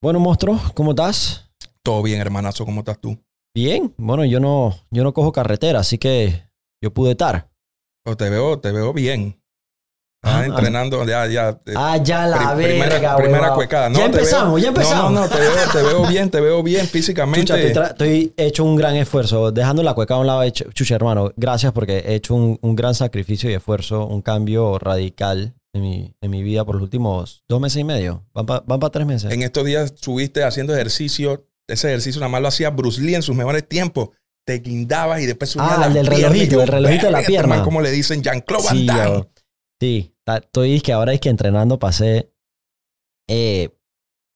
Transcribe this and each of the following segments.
Bueno, monstruo, ¿cómo estás? Todo bien, hermanazo, ¿cómo estás tú? Bien, bueno, yo no, yo no cojo carretera, así que yo pude estar. Oh, te veo, te veo bien. Ah, ah. entrenando, ya, ya. Eh, ah, ya la verga, Primera, primera cuecada. No, ya empezamos, ya empezamos. No, no, te veo, bien, te veo bien físicamente. estoy, hecho un gran esfuerzo. Dejando la cueca a un lado, chucha, hermano, gracias porque he hecho un gran sacrificio y esfuerzo, un cambio radical en mi, vida por los últimos dos meses y medio. Van para van tres meses. En estos días subiste haciendo ejercicio. Ese ejercicio nada más lo hacía Bruce Lee en sus mejores tiempos. Te guindabas y después subías ah, el del relojito, el relojito de la pierna. Como le dicen Jean-Claude Van Sí, sí que ahora es que entrenando pasé eh,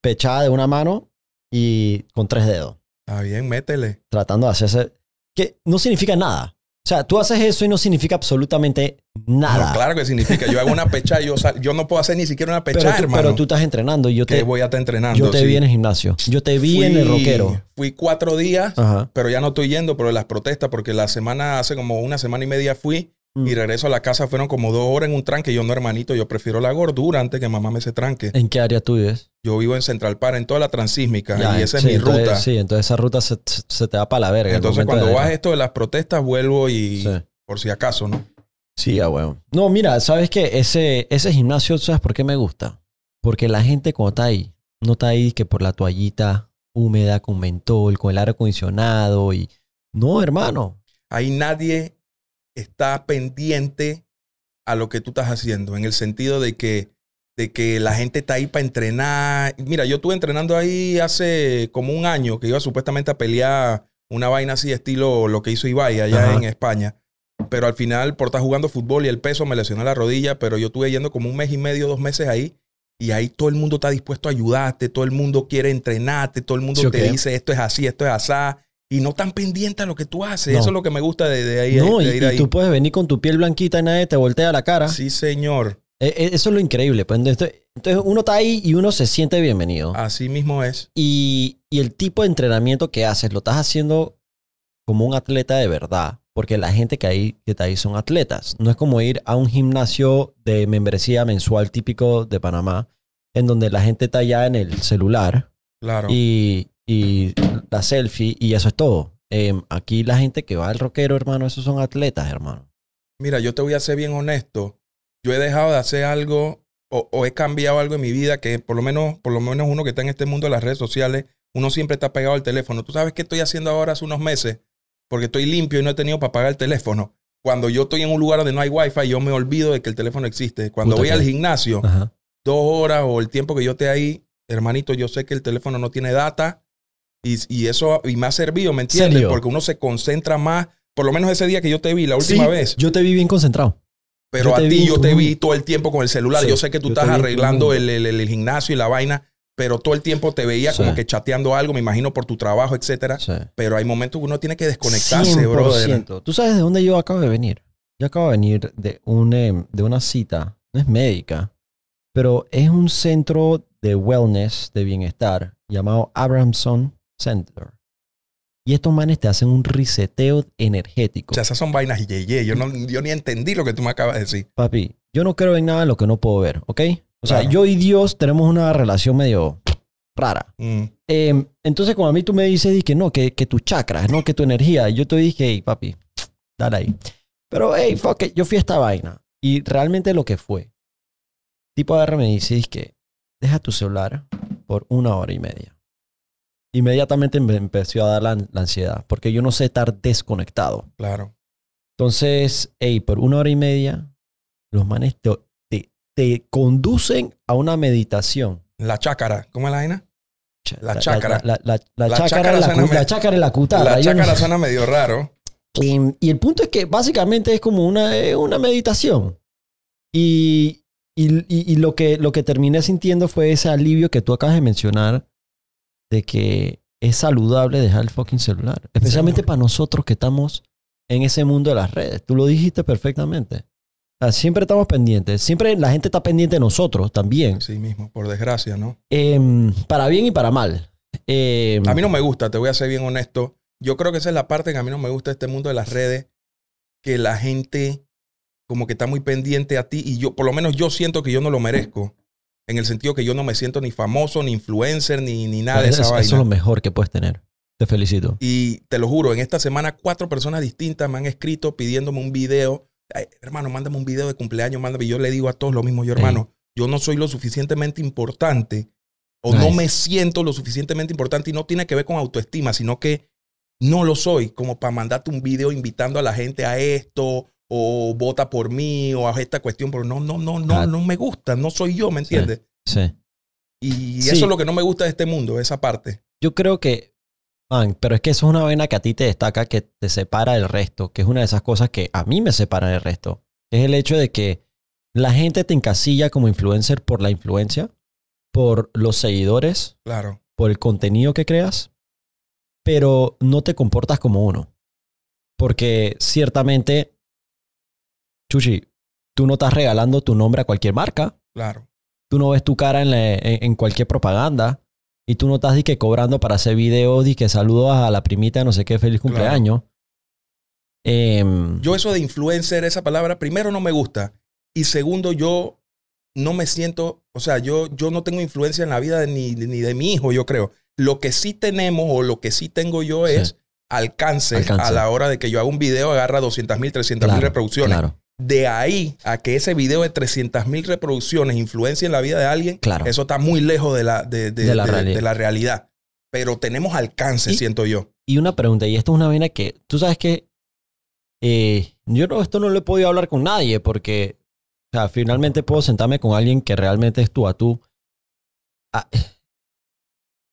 pechada de una mano y con tres dedos. Ah, bien, métele. Tratando de hacerse. Que no significa nada. O sea, tú haces eso y no significa absolutamente nada. claro que significa. Yo hago una pecha y yo, yo no puedo hacer ni siquiera una pecha, hermano. Pero tú estás entrenando y yo te... voy a estar entrenando? Yo te vi en el gimnasio. Yo te vi en el rockero. Fui cuatro días, pero ya no estoy yendo por las protestas porque la semana, hace como una semana y media fui Mm. Y regreso a la casa, fueron como dos horas en un tranque. Yo no, hermanito, yo prefiero la gordura antes que mamá me se tranque. ¿En qué área tú vives? Yo vivo en Central Park, en toda la transísmica. y esa es mi ruta. Sí, entonces esa ruta se, te va para la verga. Entonces, cuando vas esto de las protestas, vuelvo y por si acaso, ¿no? Sí, a No, mira, ¿sabes qué? Ese, ese gimnasio, ¿sabes por qué me gusta? Porque la gente cuando está ahí, no está ahí que por la toallita húmeda con mentol, con el aire acondicionado y... No, hermano. Hay nadie está pendiente a lo que tú estás haciendo, en el sentido de que, de que la gente está ahí para entrenar. Mira, yo estuve entrenando ahí hace como un año que iba supuestamente a pelear una vaina así, estilo lo que hizo Ibai allá en España. Pero al final, por estar jugando fútbol y el peso, me lesionó la rodilla, pero yo estuve yendo como un mes y medio, dos meses ahí. Y ahí todo el mundo está dispuesto a ayudarte, todo el mundo quiere entrenarte, todo el mundo te dice esto es así, esto es asá y no tan pendiente a lo que tú haces. Eso es lo que me gusta de, de ahí. No, y, tú puedes venir con tu piel blanquita y nadie te voltea la cara. Sí, señor. E, e, eso es lo increíble. Pues, entonces, uno está ahí y uno se siente bienvenido. Así mismo es. Y, el tipo de entrenamiento que haces, lo estás haciendo como un atleta de verdad. Porque la gente que, que está ahí son atletas. No es como ir a un gimnasio de membresía mensual típico de Panamá, en donde la gente está ya en el celular. Claro. y la selfie y eso es todo. Em, aquí la gente que va al rockero, hermano, esos son atletas, hermano. Mira, yo te voy a ser bien honesto. Yo he dejado de hacer algo o, he cambiado algo en mi vida que por lo menos, por lo menos uno que está en este mundo de las redes sociales, uno siempre está pegado al teléfono. ¿Tú sabes qué estoy haciendo ahora hace unos meses? Porque estoy limpio y no he tenido para pagar el teléfono. Cuando yo estoy en un lugar donde no hay wifi, yo me olvido de que el teléfono existe. Cuando voy al gimnasio, dos horas o el tiempo que yo esté ahí, hermanito, yo sé que el teléfono no tiene data y, eso, me ha servido, ¿me entiendes? Porque uno se concentra más, por lo menos ese día que yo te vi, la última vez. Yo te vi bien concentrado. Pero a ti yo te vi todo el tiempo con el celular. yo sé que tú estás arreglando el, gimnasio y la vaina, pero todo el tiempo te veía como que chateando algo, me imagino por tu trabajo, etcétera. Pero hay momentos que uno tiene que desconectarse, 100%. Tú sabes de dónde yo acabo de venir. Yo acabo de venir de una, eh, de una cita, no es médica, pero es un centro de wellness, de bienestar, llamado Abramson Center. Y estos manes te hacen un reseteo energético. O sea, esas son vainas y Yo, no, yo ni entendí lo que tú me acabas de decir. Papi, yo no creo en nada en lo que no puedo ver, ¿ok? O sea, yo y Dios tenemos una relación medio rara. Mm. Em, entonces, cuando a mí tú me dices que no, que, que tus chakras, no, que tu energía, yo te dije, hey, papi, dale ahí. Pero, hey, fuck yo fui a esta vaina. Y realmente lo que fue, tipo agarra me dice, que deja tu celular por una hora y media inmediatamente me empezó a dar la, ansiedad, porque yo no sé estar desconectado. Claro. Entonces, hey, por una hora y media, los manes te, te, conducen a una meditación. La chácara, ¿cómo es la vaina? La, chácara. La, la chácara, la, chácara y la cutada. La chácara suena medio raro. Y, em, y, el punto es que básicamente es como una, una meditación. Y, y, y, lo, que, lo que terminé sintiendo fue ese alivio que tú acabas de mencionar de que es saludable dejar el fucking celular. Especialmente para nosotros que estamos en ese mundo de las redes. Tú lo dijiste perfectamente. siempre estamos pendientes. Siempre la gente está pendiente de nosotros también. Sí mismo, por desgracia, ¿no? Em, para bien y para mal. Em, a mí no me gusta, te voy a ser bien honesto. Yo creo que esa es la parte que a mí no me gusta de este mundo de las redes, que la gente como que está muy pendiente a ti y yo, por lo menos yo siento que yo no lo merezco en el sentido que yo no me siento ni famoso, ni influencer, ni, ni nada de esa vaina. Eso es lo mejor que puedes tener. Te felicito. Y te lo juro, en esta semana cuatro personas distintas me han escrito pidiéndome un video. hermano, mándame un video de cumpleaños, mándame. yo le digo a todos lo mismo, yo hermano, yo no soy lo suficientemente importante o no me siento lo suficientemente importante y no tiene que ver con autoestima, sino que no lo soy como para mandarte un video invitando a la gente a esto o vota por mí o haz esta cuestión, pero no, no, no, no, ah. no me gusta, no soy yo, ¿me entiendes? Sí. Y eso es lo que no me gusta de este mundo, esa parte. Yo creo que, pero es que eso es una vena que a ti te destaca, que te separa del resto, que es una de esas cosas que a mí me separa del resto. Es el hecho de que la gente te encasilla como influencer por la influencia, por los seguidores, claro. por el contenido que creas, pero no te comportas como uno. Porque ciertamente Chuchi, tú no estás regalando tu nombre a cualquier marca. Claro. Tú no ves tu cara en, en, cualquier propaganda. Y tú no estás que cobrando para hacer videos, di que saludos a la primita, no sé qué, feliz cumpleaños. Em, yo eso de influencer, esa palabra, primero no me gusta. Y segundo, yo no me siento, o sea, yo, yo no tengo influencia en la vida ni, de mi hijo, yo creo. Lo que sí tenemos o lo que sí tengo yo es Alcance, a la hora de que yo haga un video, agarra 200 mil, 300 mil reproducciones. Claro de ahí a que ese video de 300.000 mil reproducciones influencie en la vida de alguien, claro. eso está muy lejos de la, de, realidad. Pero tenemos alcance, siento yo. Y una pregunta, y esto es una vena que tú sabes que eh, yo no, esto no lo he podido hablar con nadie porque o sea, finalmente puedo sentarme con alguien que realmente es tú a tú. Ah,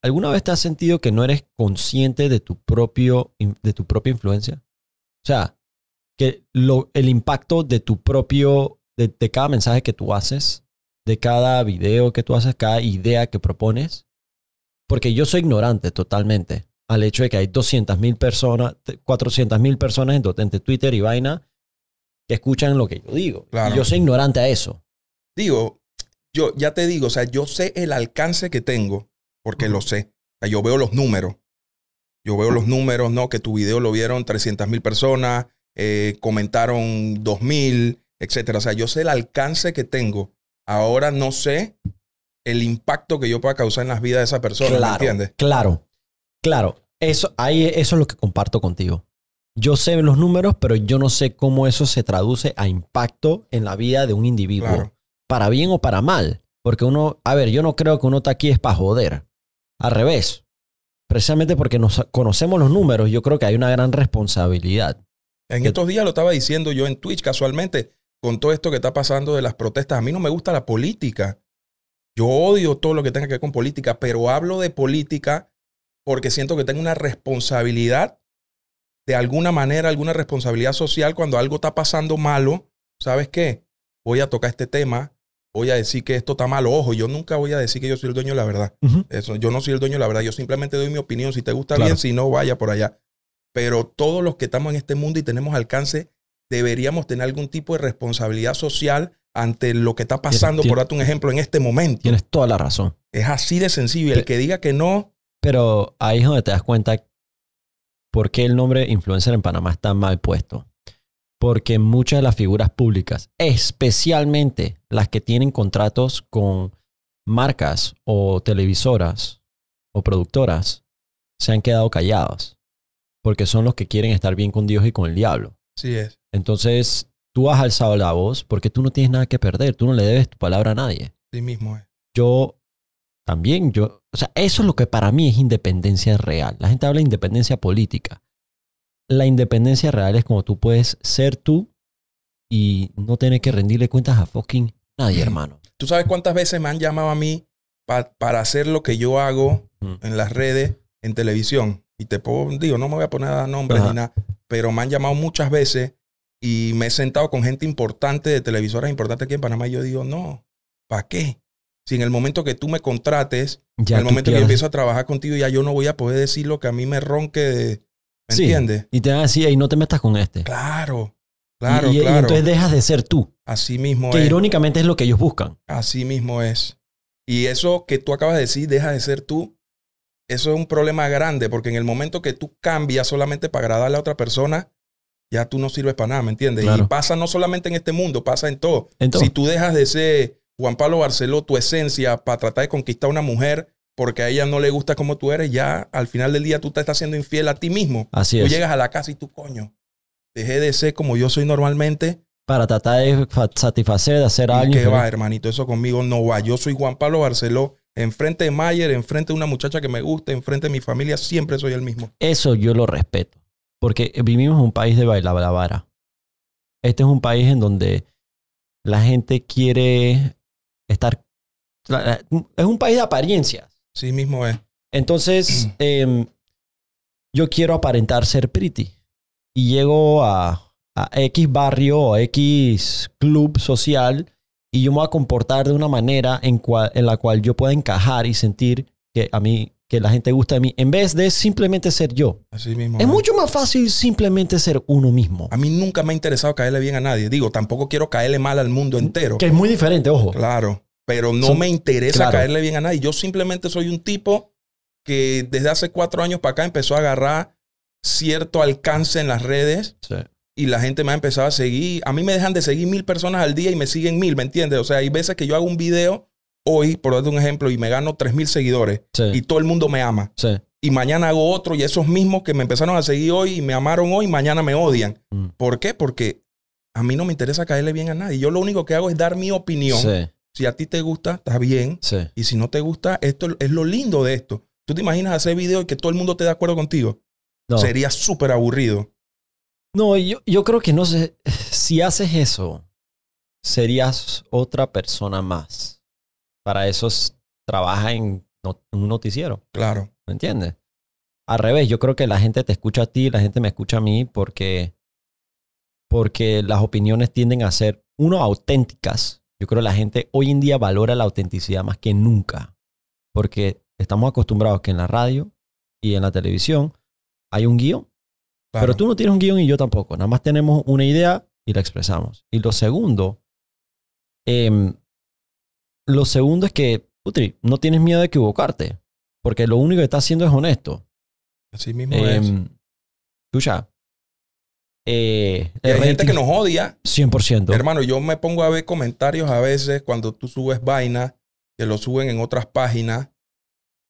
¿Alguna vez te has sentido que no eres consciente de tu, propio, de tu propia influencia? O sea, que lo, el impacto de tu propio, de, cada mensaje que tú haces, de cada video que tú haces, cada idea que propones, porque yo soy ignorante totalmente al hecho de que hay 200 mil personas, 400 mil personas en, entre Twitter y vaina que escuchan lo que yo digo. yo soy ignorante a eso. Digo, yo ya te digo, o sea, yo sé el alcance que tengo, porque lo sé. O sea, yo veo los números. Yo veo los números, ¿no? Que tu video lo vieron 300 mil personas, eh, comentaron 2000, etcétera. O sea, yo sé el alcance que tengo. Ahora no sé el impacto que yo pueda causar en las vidas de esa persona, claro, ¿me entiendes? Claro, claro. Eso, ahí, eso es lo que comparto contigo. Yo sé los números, pero yo no sé cómo eso se traduce a impacto en la vida de un individuo, para bien o para mal. Porque uno, a ver, yo no creo que uno está aquí es para joder. Al revés. Precisamente porque nos conocemos los números, yo creo que hay una gran responsabilidad. En estos días lo estaba diciendo yo en Twitch casualmente, con todo esto que está pasando de las protestas. A mí no me gusta la política. Yo odio todo lo que tenga que ver con política, pero hablo de política porque siento que tengo una responsabilidad, de alguna manera, alguna responsabilidad social cuando algo está pasando malo. ¿Sabes qué? Voy a tocar este tema, voy a decir que esto está malo. Ojo, yo nunca voy a decir que yo soy el dueño de la verdad. Eso, yo no soy el dueño de la verdad. Yo simplemente doy mi opinión. Si te gusta bien, si no, vaya por allá pero todos los que estamos en este mundo y tenemos alcance, deberíamos tener algún tipo de responsabilidad social ante lo que está pasando, por darte un ejemplo, en este momento. Tienes toda la razón. Es así de sencillo. El que diga que no. Pero ahí es donde te das cuenta por qué el nombre influencer en Panamá está mal puesto. Porque muchas de las figuras públicas, especialmente las que tienen contratos con marcas o televisoras o productoras, se han quedado calladas porque son los que quieren estar bien con Dios y con el diablo. Sí es. Entonces, tú has alzado la voz porque tú no tienes nada que perder, tú no le debes tu palabra a nadie. Sí mismo es. Yo también, yo, o sea, eso es lo que para mí es independencia real. La gente habla de independencia política. La independencia real es como tú puedes ser tú y no tener que rendirle cuentas a fucking nadie, hermano. ¿Tú sabes cuántas veces me han llamado a mí para hacer lo que yo hago en las redes, en televisión? y te puedo, digo, no me voy a poner a nombres ni nada, pero me han llamado muchas veces y me he sentado con gente importante de televisoras importantes aquí en Panamá y yo digo, no, ¿para qué? Si en el momento que tú me contrates, en el momento que empiezo a trabajar contigo, ya yo no voy a poder decir lo que a mí me ronque de... ¿Me entiendes? Y te van a decir, no te metas con este. Claro, claro, claro. Y entonces dejas de ser tú. Así mismo es. Que irónicamente es lo que ellos buscan. Así mismo es. Y eso que tú acabas de decir, deja de ser tú, eso es un problema grande porque en el momento que tú cambias solamente para agradarle a otra persona, ya tú no sirves para nada, ¿me entiendes? Y pasa no solamente en este mundo, pasa en todo. Si tú dejas de ser Juan Pablo Barceló, tu esencia, para tratar de conquistar a una mujer porque a ella no le gusta como tú eres, ya al final del día tú te estás haciendo infiel a ti mismo. Así tú es. Tú llegas a la casa y tú, coño, dejé de ser como yo soy normalmente. Para tratar de satisfacer, de hacer algo. ¿Qué va, hermanito? Eso conmigo no va. Yo soy Juan Pablo Barceló enfrente de Mayer, enfrente de una muchacha que me gusta, enfrente de mi familia, siempre soy el mismo. Eso yo lo respeto, porque vivimos en un país de vara. Este es un país en donde la gente quiere estar... Es un país de apariencias. Sí mismo es. Entonces, em, yo quiero aparentar ser pretty. Y llego a, a X barrio o X club social y yo me voy a comportar de una manera en, la cual yo pueda encajar y sentir que a mí que la gente gusta de mí, en vez de simplemente ser yo. Así mismo. Es mucho más fácil simplemente ser uno mismo. A mí nunca me ha interesado caerle bien a nadie. Digo, tampoco quiero caerle mal al mundo entero. Que es muy diferente, ojo. Claro, pero no me interesa caerle bien a nadie. Yo simplemente soy un tipo que desde hace cuatro años para acá empezó a agarrar cierto alcance en las redes. Sí y la gente me ha empezado a seguir. A mí me dejan de seguir mil personas al día y me siguen mil, ¿me entiendes? O sea, hay veces que yo hago un video hoy, por darte un ejemplo, y me gano tres mil seguidores y todo el mundo me ama. Y mañana hago otro y esos mismos que me empezaron a seguir hoy y me amaron hoy, mañana me odian. Mm. ¿Por qué? Porque a mí no me interesa caerle bien a nadie. Yo lo único que hago es dar mi opinión. Si a ti te gusta, está bien. Y si no te gusta, esto es lo lindo de esto. ¿Tú te imaginas hacer video y que todo el mundo esté de acuerdo contigo? No. Sería súper aburrido. No, yo, creo que no sé. Si haces eso, serías otra persona más. Para eso trabaja en un noticiero. Claro. ¿Me entiendes? Al revés, yo creo que la gente te escucha a ti, la gente me escucha a mí porque, porque las opiniones tienden a ser, uno, auténticas. Yo creo que la gente hoy en día valora la autenticidad más que nunca. Porque estamos acostumbrados que en la radio y en la televisión hay un guión pero tú no tienes un guión y yo tampoco. Nada más tenemos una idea y la expresamos. Y lo segundo, em, lo segundo es que, putri, no tienes miedo de equivocarte. Porque lo único que estás haciendo es honesto. Así mismo em, eh, es. Escucha. hay gente que nos odia. 100%. Hermano, yo me pongo a ver comentarios a veces cuando tú subes vaina que lo suben en otras páginas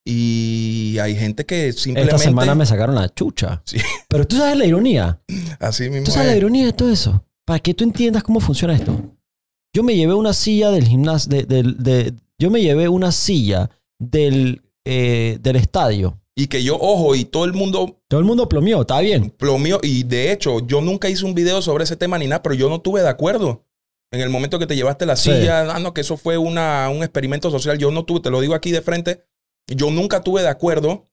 y hay gente que simplemente... Esta semana me sacaron la chucha. Pero tú sabes la ironía. Así mismo. Tú sabes la ironía de todo eso. Para que tú entiendas cómo funciona esto. Yo me llevé una silla del gimnasio... De, yo me llevé una silla del, eh, del estadio. Y que yo, ojo, y todo el mundo... Todo el mundo plomió, está bien. Plomió. Y de hecho, yo nunca hice un video sobre ese tema ni nada, pero yo no tuve de acuerdo. En el momento que te llevaste la silla, ah, no, que eso fue una, un experimento social. Yo no tuve, te lo digo aquí de frente, yo nunca tuve de acuerdo,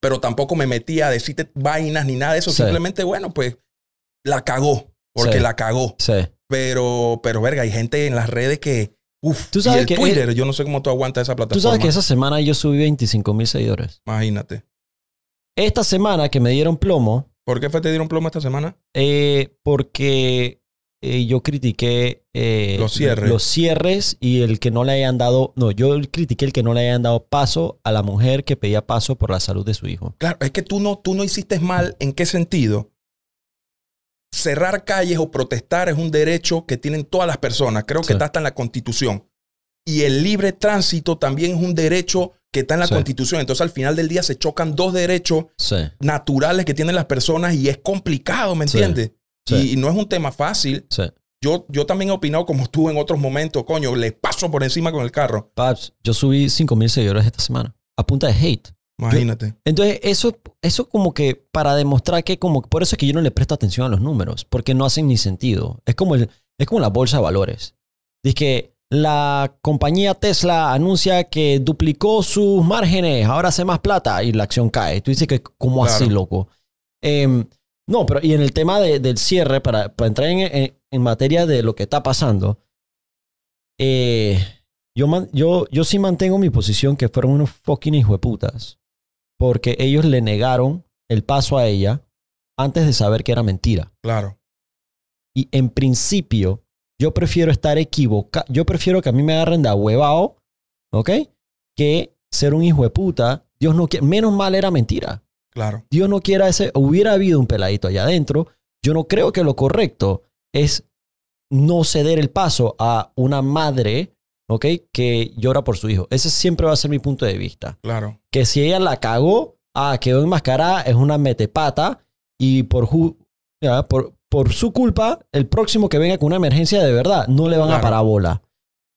pero tampoco me metía a decirte vainas ni nada de eso. Simplemente, bueno, pues la cagó, porque la cagó. Sí. Pero, pero, verga, hay gente en las redes que. Uf, ¿Tú sabes y el eh, Twitter, yo no sé cómo tú aguantas esa plataforma. Tú sabes que esa semana yo subí 25 mil seguidores. Imagínate. Esta semana que me dieron plomo. ¿Por qué fue te dieron plomo esta semana? Eh, porque eh, yo critiqué eh, los, cierres. y el que no le hayan dado, no, yo critiqué el que no le hayan dado paso a la mujer que pedía paso por la salud de su hijo. Claro, es que tú no, tú no hiciste mal, ¿en qué sentido? Cerrar calles o protestar es un derecho que tienen todas las personas, creo que está hasta en la constitución. Y el libre tránsito también es un derecho que está en la constitución. Entonces al final del día se chocan dos derechos naturales que tienen las personas y es complicado, ¿me entiendes? Y, no es un tema fácil. Yo, yo también he opinado como tú en otros momentos, coño, le paso por encima con el carro. Paps, yo subí 5 mil seguidores esta semana a punta de hate. Imagínate. entonces, eso, eso como que para demostrar que como, por eso es que yo no le presto atención a los números, porque no hacen ni sentido. Es como, es como la bolsa de valores. Dice que la compañía Tesla anuncia que duplicó sus márgenes, ahora hace más plata y la acción cae. Tú dices que, ¿cómo así, loco? Eh, no, pero y en el tema del cierre, para, entrar en, materia de lo que está pasando, eh, yo, yo, yo sí mantengo mi posición que fueron unos fucking putas Porque ellos le negaron el paso a ella antes de saber que era mentira. Claro. Y en principio, yo prefiero estar equivocado. Yo prefiero que a mí me agarren de ahuevao, ¿ok? Que ser un hijo de puta. Dios no quiere. Menos mal era mentira. Claro. Dios no quiera ese, hubiera habido un peladito allá adentro. Yo no creo que lo correcto es no ceder el paso a una madre, ¿ok? Que llora por su hijo. Ese siempre va a ser mi punto de vista. Claro. Que si ella la cagó, ah, quedó enmascarada, es una metepata y por, por, su culpa, el próximo que venga con una emergencia de verdad no le van a parar bola.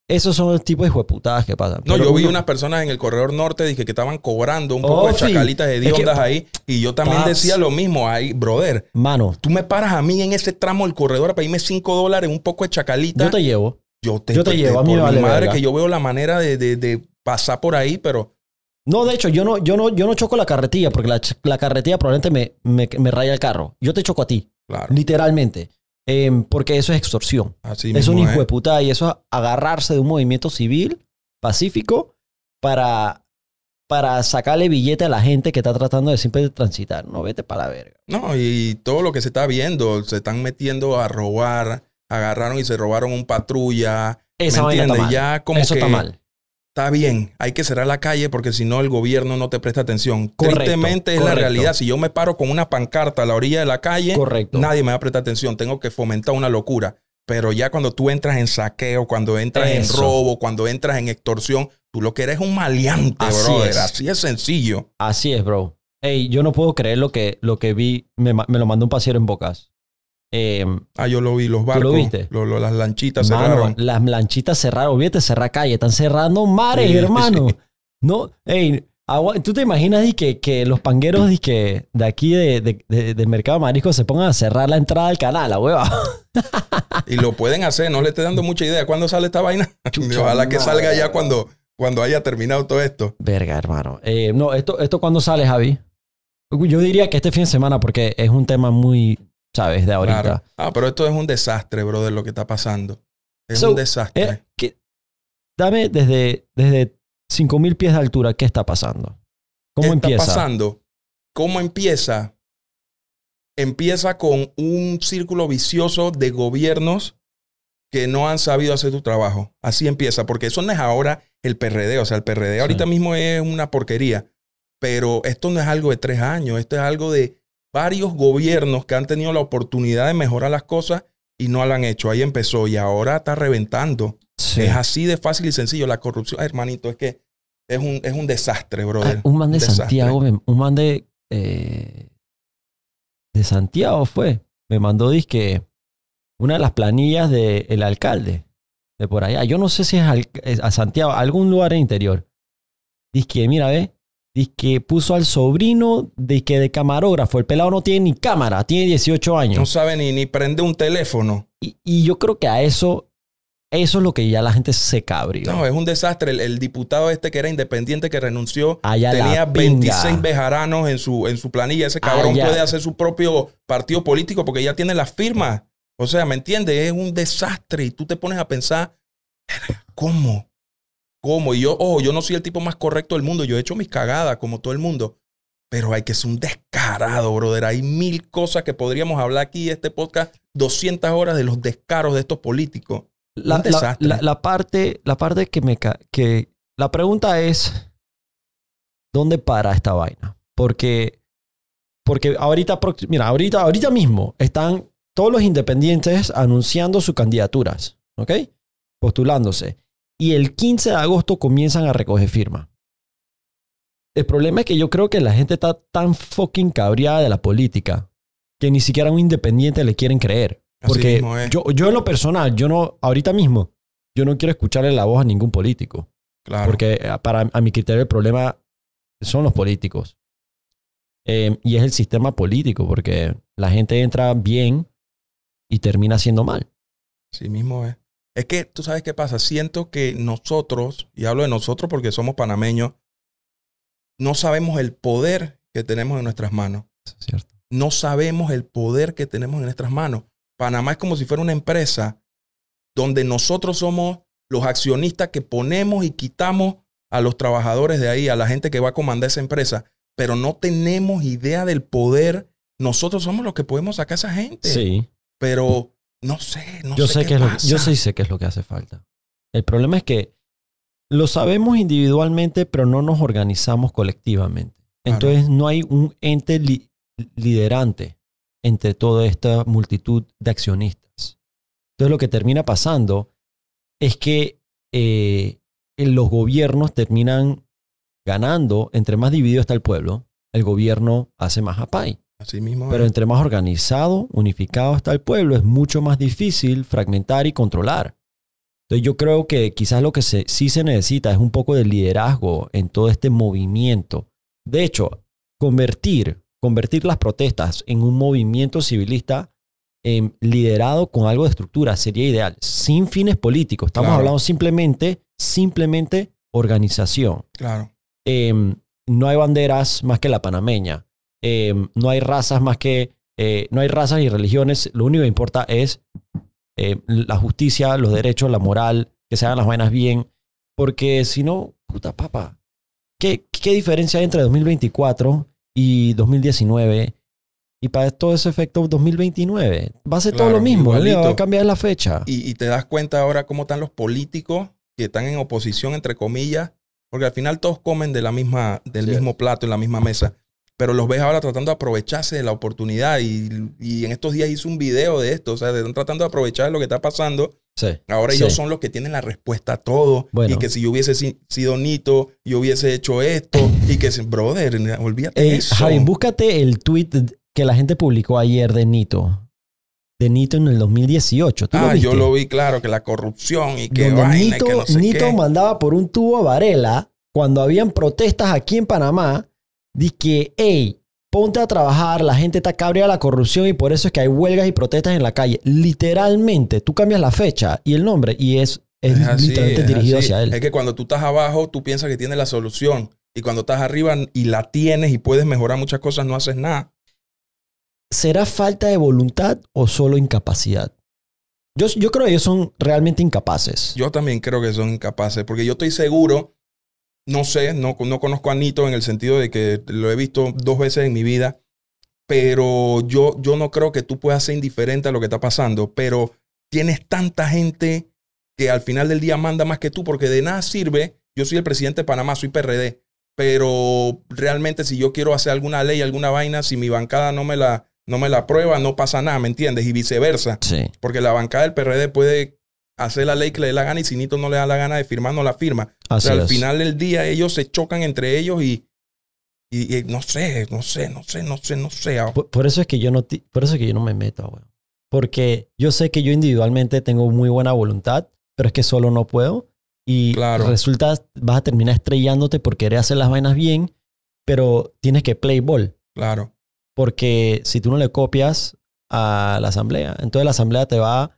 Esos son los tipos de hueputadas que pasan. No, yo vi unas personas en el corredor norte dije que estaban cobrando un poco de oh, chacalitas de diondas ahí. Y yo también decía lo mismo ahí, brother. Mano. Tú me paras a mí en ese tramo del corredor a pedirme 5 dólares, un poco de chacalita. Yo te llevo. Yo te, llevo. a mi madre que yo veo la manera de, pasar por ahí, pero. No, de hecho, yo no, yo no, yo no choco la carretilla, porque la, carretilla probablemente me, me, raya el carro. Yo te choco a ti. Literalmente. Em, porque eso es extorsión. es un hijo de puta y eso es agarrarse de un movimiento civil pacífico para, para sacarle billete a la gente que está tratando de siempre transitar. No, vete para la verga. No, y todo lo que se está viendo, se están metiendo a robar, agarraron y se robaron un patrulla. Ya como eso está mal está bien, hay que cerrar la calle porque si no el gobierno no te presta atención. Correcto, es la realidad. Si yo me paro con una pancarta a la orilla de la calle, nadie me va a prestar atención. Tengo que fomentar una locura. Pero ya cuando tú entras en saqueo, cuando entras en robo, cuando entras en extorsión, tú lo que eres un maleante, Así Es. Así es sencillo. Así es, bro. Ey, yo no puedo creer lo que, lo que vi. Me, me lo mandó un paseo en bocas. Em, ah, yo lo vi, los barcos. las lanchitas cerraron. Las lanchitas cerraron, viste, cerrar calle, están cerrando mares, hermano. No, hey, ¿tú te imaginas que, que los pangueros que de aquí de, del mercado marisco se pongan a cerrar la entrada al canal, la hueva? y lo pueden hacer, no le estoy dando mucha idea. ¿Cuándo sale esta vaina? Ojalá que salga ya cuando, cuando haya terminado todo esto. Verga, hermano. Eh, no, esto, ¿esto cuándo sale, Javi? Yo diría que este fin de semana, porque es un tema muy, ¿sabes? De ahorita. Ah, pero esto es un desastre, brother, lo que está pasando. Es un eh, desastre. dame desde, desde 5.000 pies de altura, ¿qué está pasando? ¿Cómo ¿Qué empieza? está pasando? ¿Cómo empieza? Empieza con un círculo vicioso de gobiernos que no han sabido hacer su trabajo. Así empieza, porque eso no es ahora el PRD. O sea, el PRD ahorita mismo es una porquería. Pero esto no es algo de tres años, esto es algo de varios gobiernos que han tenido la oportunidad de mejorar las cosas y no la han hecho. Ahí empezó y ahora está reventando. Es así de fácil y sencillo. La corrupción, hermanito, es que es un, es un desastre, brother. Ah, un man de Santiago, un man de, Santiago fue. Me mandó disque una de las planillas del alcalde de por allá. Yo no sé si es, a Santiago, algún lugar en interior. Dice que, mira, ve, Dice que puso al sobrino de que de camarógrafo. El pelado no tiene ni cámara, tiene 18 años. No sabe ni, ni prende un teléfono. Y, yo creo que a eso eso es lo que ya la gente se cabrió. No, es un desastre. El, diputado este que era independiente, que renunció, tenía 26 bejaranos en su, en su planilla. Ese cabrón puede hacer su propio partido político porque ya tiene las firmas. O sea, ¿me entiendes? Es un desastre. Y tú te pones a pensar, ¿cómo? Y yo, ojo, yo no soy el tipo más correcto del mundo. Yo he hecho mis cagadas como todo el mundo. Pero hay que ser un descarado, brother. Hay mil cosas que podríamos hablar aquí, en este podcast, 200 horas de los descaros de estos políticos. La, un desastre. La, parte, la parte que me... Que, la pregunta es, ¿dónde para esta vaina? Porque, porque ahorita, mira, ahorita, ahorita mismo están todos los independientes anunciando sus candidaturas, ¿ok? Postulándose y el 15 de agosto comienzan a recoger firmas. El problema es que yo creo que la gente está tan fucking cabreada de la política que ni siquiera a un independiente le quieren creer. Porque yo, yo en lo personal, yo no, ahorita mismo, yo no quiero escucharle la voz a ningún político. Claro. Porque eh, para, a mi criterio el problema son los políticos. Em, y es el sistema político, porque la gente entra bien y termina siendo mal. Sí mismo es. Es que tú sabes qué pasa. Siento que nosotros, y hablo de nosotros porque somos panameños, no sabemos el poder que tenemos en nuestras manos. cierto. No sabemos el poder que tenemos en nuestras manos. Panamá es como si fuera una empresa donde nosotros somos los accionistas que ponemos y quitamos a los trabajadores de ahí, a la gente que va a comandar esa empresa, pero no tenemos idea del poder. Nosotros somos los que podemos sacar a esa gente. Sí. Pero no sé, no yo sé, qué, yo sí sé qué es lo que hace falta. El problema es que lo sabemos individualmente, pero no nos organizamos colectivamente. Entonces no hay un ente liderante entre toda esta multitud de accionistas. Entonces lo que termina pasando es que eh, los gobiernos terminan ganando, entre más dividido está el pueblo, el gobierno hace más apay. Pero entre más organizado, unificado está el pueblo, es mucho más difícil fragmentar y controlar. Entonces yo creo que quizás lo que sí se necesita es un poco de liderazgo en todo este movimiento. De hecho, convertir, convertir las protestas en un movimiento civilista em, liderado con algo de estructura sería ideal, sin fines políticos. Estamos hablando simplemente, simplemente organización. Claro. Em, no hay banderas más que la panameña. Em, no hay razas más que, eh, no hay razas y religiones, lo único que importa es em, la justicia, los derechos, la moral, que se hagan las buenas bien, porque si no, puta papa, ¿qué, qué diferencia hay entre 2024 y 2019? Y para todo ese efecto 2029. Va a ser todo lo mismo. ¿eh? Va a cambiar la fecha. Y, te das cuenta ahora cómo están los políticos que están en oposición, entre comillas, porque al final todos comen de la misma, del mismo plato, en la misma mesa pero los ves ahora tratando de aprovecharse de la oportunidad y, en estos días hice un video de esto, o sea, están tratando de aprovechar lo que está pasando. ahora ellos son los que tienen la respuesta a todo. Y que si yo hubiese sido Nito, yo hubiese hecho esto. y que, brother, olvídate de eh, eso. búscate el tweet que la gente publicó ayer de Nito. De Nito en el 2018. ah, yo lo vi, claro, que la corrupción y que Nito mandaba por un tubo a Varela cuando habían protestas aquí en Panamá de que, hey, ponte a trabajar, la gente está cabrea de la corrupción y por eso es que hay huelgas y protestas en la calle. Literalmente, tú cambias la fecha y el nombre y es, literalmente dirigido hacia él. Es que cuando tú estás abajo, tú piensas que tienes la solución y cuando estás arriba y la tienes y puedes mejorar muchas cosas, no haces nada. ¿Será falta de voluntad o solo incapacidad? yo creo que ellos son realmente incapaces. Yo también creo que son incapaces, porque yo estoy seguro no sé, no, no conozco a Nito en el sentido de que lo he visto dos veces en mi vida, pero yo, yo no creo que tú puedas ser indiferente a lo que está pasando, pero tienes tanta gente que al final del día manda más que tú, porque de nada sirve, yo soy el presidente de Panamá, soy PRD, pero realmente si yo quiero hacer alguna ley, alguna vaina, si mi bancada no me la, no me aprueba, no pasa nada, ¿me entiendes? Y viceversa, sí. porque la bancada del PRD puede hacer la ley que le dé la gana y si Nito no le da la gana de firmar, no la firma. o al final del día ellos se chocan entre ellos y, y, no sé, no sé, no sé, no sé, no sé. Ah. Por, eso es que yo no, por eso que yo no me meto, ah, weón. Porque yo sé que yo individualmente tengo muy buena voluntad, pero es que solo no puedo. Y resulta, vas a terminar estrellándote por querer hacer las vainas bien, pero tienes que play ball. Claro. Porque si tú no le copias a la asamblea, entonces la asamblea te va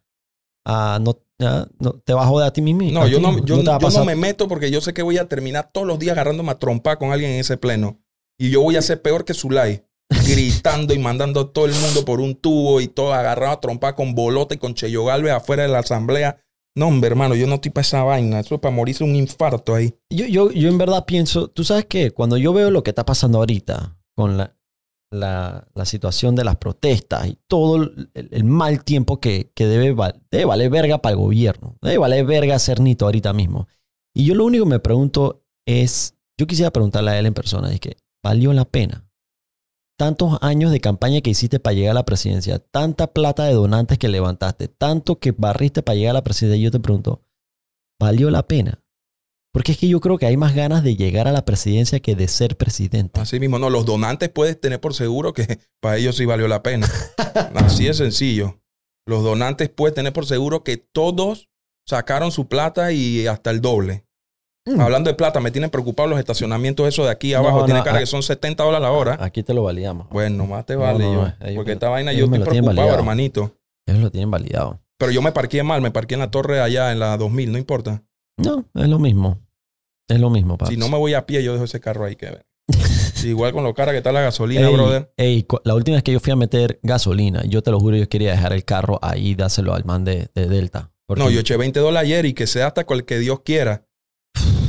a, no, ¿Ya? No, te vas a joder a ti mismo. No, yo, no, yo, me meto porque yo sé que voy a terminar todos los días agarrándome a trompar con alguien en ese pleno. Y yo voy a ser peor que Zulay. gritando y mandando a todo el mundo por un tubo y todo agarrado a trompar con Bolota y con Cheyo Galvez afuera de la asamblea. No, hombre, hermano, yo no estoy para esa vaina. Eso es para morirse un infarto ahí. Yo, yo, yo en verdad pienso, tú sabes que cuando yo veo lo que está pasando ahorita con la, la, situación de las protestas y todo el, mal tiempo que, debe, debe, valer verga para el gobierno. Debe valer verga ser Nito ahorita mismo. Y yo lo único que me pregunto es, yo quisiera preguntarle a él en persona, es que, ¿valió la pena? tantos años de campaña que hiciste para llegar a la presidencia, tanta plata de donantes que levantaste, tanto que barriste para llegar a la presidencia, yo te pregunto, ¿valió la pena? Porque es que yo creo que hay más ganas de llegar a la presidencia que de ser presidente. Así mismo, no, los donantes puedes tener por seguro que para ellos sí valió la pena. Así es sencillo. Los donantes puedes tener por seguro que todos sacaron su plata y hasta el doble. Mm. Hablando de plata, me tienen preocupado los estacionamientos Eso de aquí abajo. tiene cara que son 70 dólares la hora. Aquí te lo validamos. Bueno, más te vale yo. porque esta vaina yo estoy preocupado, hermanito. Ellos lo tienen validado. Pero yo me parqué mal, me parqué en la torre allá en la 2000, no importa. No, es lo mismo. Es lo mismo, papi. Si no me voy a pie, yo dejo ese carro ahí que Igual con lo cara que está la gasolina, brother. la última vez que yo fui a meter gasolina, yo te lo juro, yo quería dejar el carro ahí y dárselo al man de, Delta. No, yo eché 20 dólares ayer y que sea hasta cual que Dios quiera.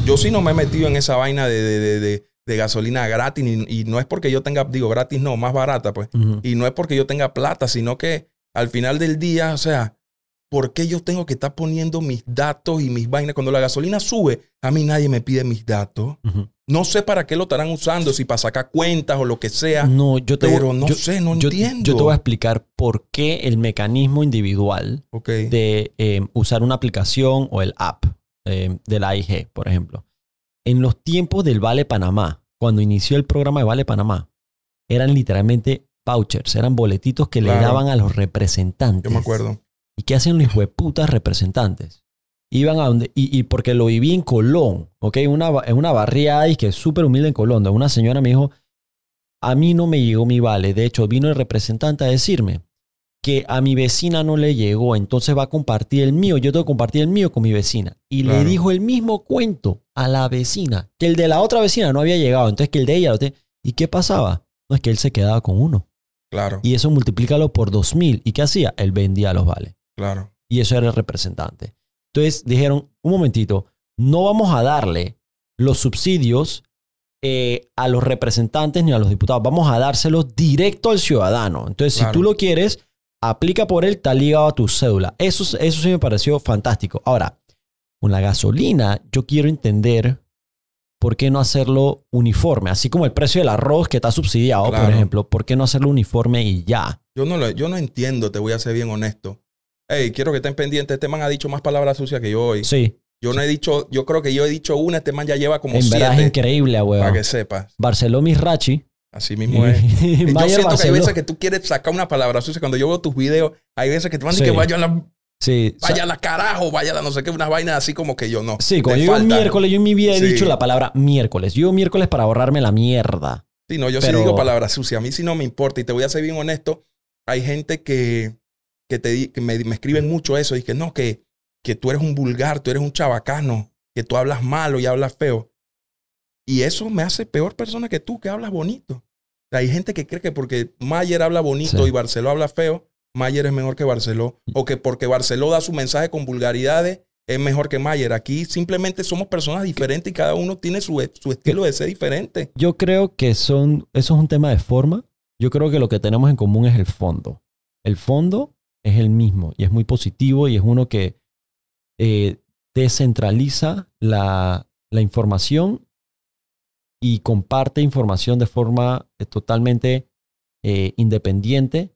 Yo sí no me he metido en esa vaina de, gasolina gratis y, no es porque yo tenga, digo gratis no, más barata pues. Y no es porque yo tenga plata, sino que al final del día, o sea, ¿por qué yo tengo que estar poniendo mis datos y mis vainas? Cuando la gasolina sube, a mí nadie me pide mis datos. No sé para qué lo estarán usando, si para sacar cuentas o lo que sea. No, yo te pero no sé, no entiendo. Yo te voy a explicar por qué el mecanismo individual de em, usar una aplicación o el app em, de la ig por ejemplo. En los tiempos del Vale Panamá, cuando inició el programa de Vale Panamá, eran literalmente vouchers, eran boletitos que le daban a los representantes. Yo me acuerdo ¿Y qué hacen los hueputas representantes? Iban a donde, y, porque lo viví en Colón, ¿ok? en una barriada y que es súper humilde en Colón, una señora me dijo, a mí no me llegó mi vale, de hecho vino el representante a decirme que a mi vecina no le llegó, entonces va a compartir el mío, yo tengo que compartir el mío con mi vecina. Y le dijo el mismo cuento a la vecina, que el de la otra vecina no había llegado, entonces que el de ella... ¿Y qué pasaba? No es que él se quedaba con uno. Claro. Y eso multiplícalo por dos mil. ¿Y qué hacía? Él vendía los vales. Claro. Y eso era el representante. Entonces dijeron, un momentito, no vamos a darle los subsidios eh, a los representantes ni a los diputados, vamos a dárselos directo al ciudadano. Entonces, si tú lo quieres, aplica por él, está ligado a tu cédula. Eso, eso sí me pareció fantástico. Ahora, con la gasolina, yo quiero entender por qué no hacerlo uniforme. Así como el precio del arroz que está subsidiado, por ejemplo, ¿por qué no hacerlo uniforme y ya? Yo no, lo, yo no entiendo, te voy a ser bien honesto. Ey, quiero que estén pendientes, este man ha dicho más palabras sucias que yo hoy. Sí. Yo no he dicho, yo creo que yo he dicho una, este man ya lleva como en Verdad es increíble, weón. Ah, para que sepas. Barcelona y Rachi. Así mismo es. yo siento que hay veces que tú quieres sacar una palabra sucia. Cuando yo veo tus videos, hay veces que te van que vaya a la Sí. Vaya la carajo, vaya la no sé qué, unas vainas así como que yo no. Sí, cuando yo miércoles, yo en mi vida he dicho la palabra miércoles. Yo miércoles para ahorrarme la mierda. Sí, no, yo sí digo palabras sucias. A mí sí no me importa. Y te voy a ser bien honesto. Hay gente que que, te, me, escriben mucho eso, y que no, que, que tú eres un vulgar, tú eres un chabacano, que tú hablas malo y hablas feo. Y eso me hace peor persona que tú, que hablas bonito. Hay gente que cree que porque Mayer habla bonito y Barceló habla feo, Mayer es mejor que Barceló. O que porque Barceló da su mensaje con vulgaridades, es mejor que Mayer. Aquí simplemente somos personas diferentes y cada uno tiene su, su estilo de ser diferente. Yo creo que son, eso es un tema de forma. Yo creo que lo que tenemos en común es el fondo. El fondo es el mismo y es muy positivo y es uno que eh, descentraliza la, la, información y comparte información de forma eh, totalmente eh, independiente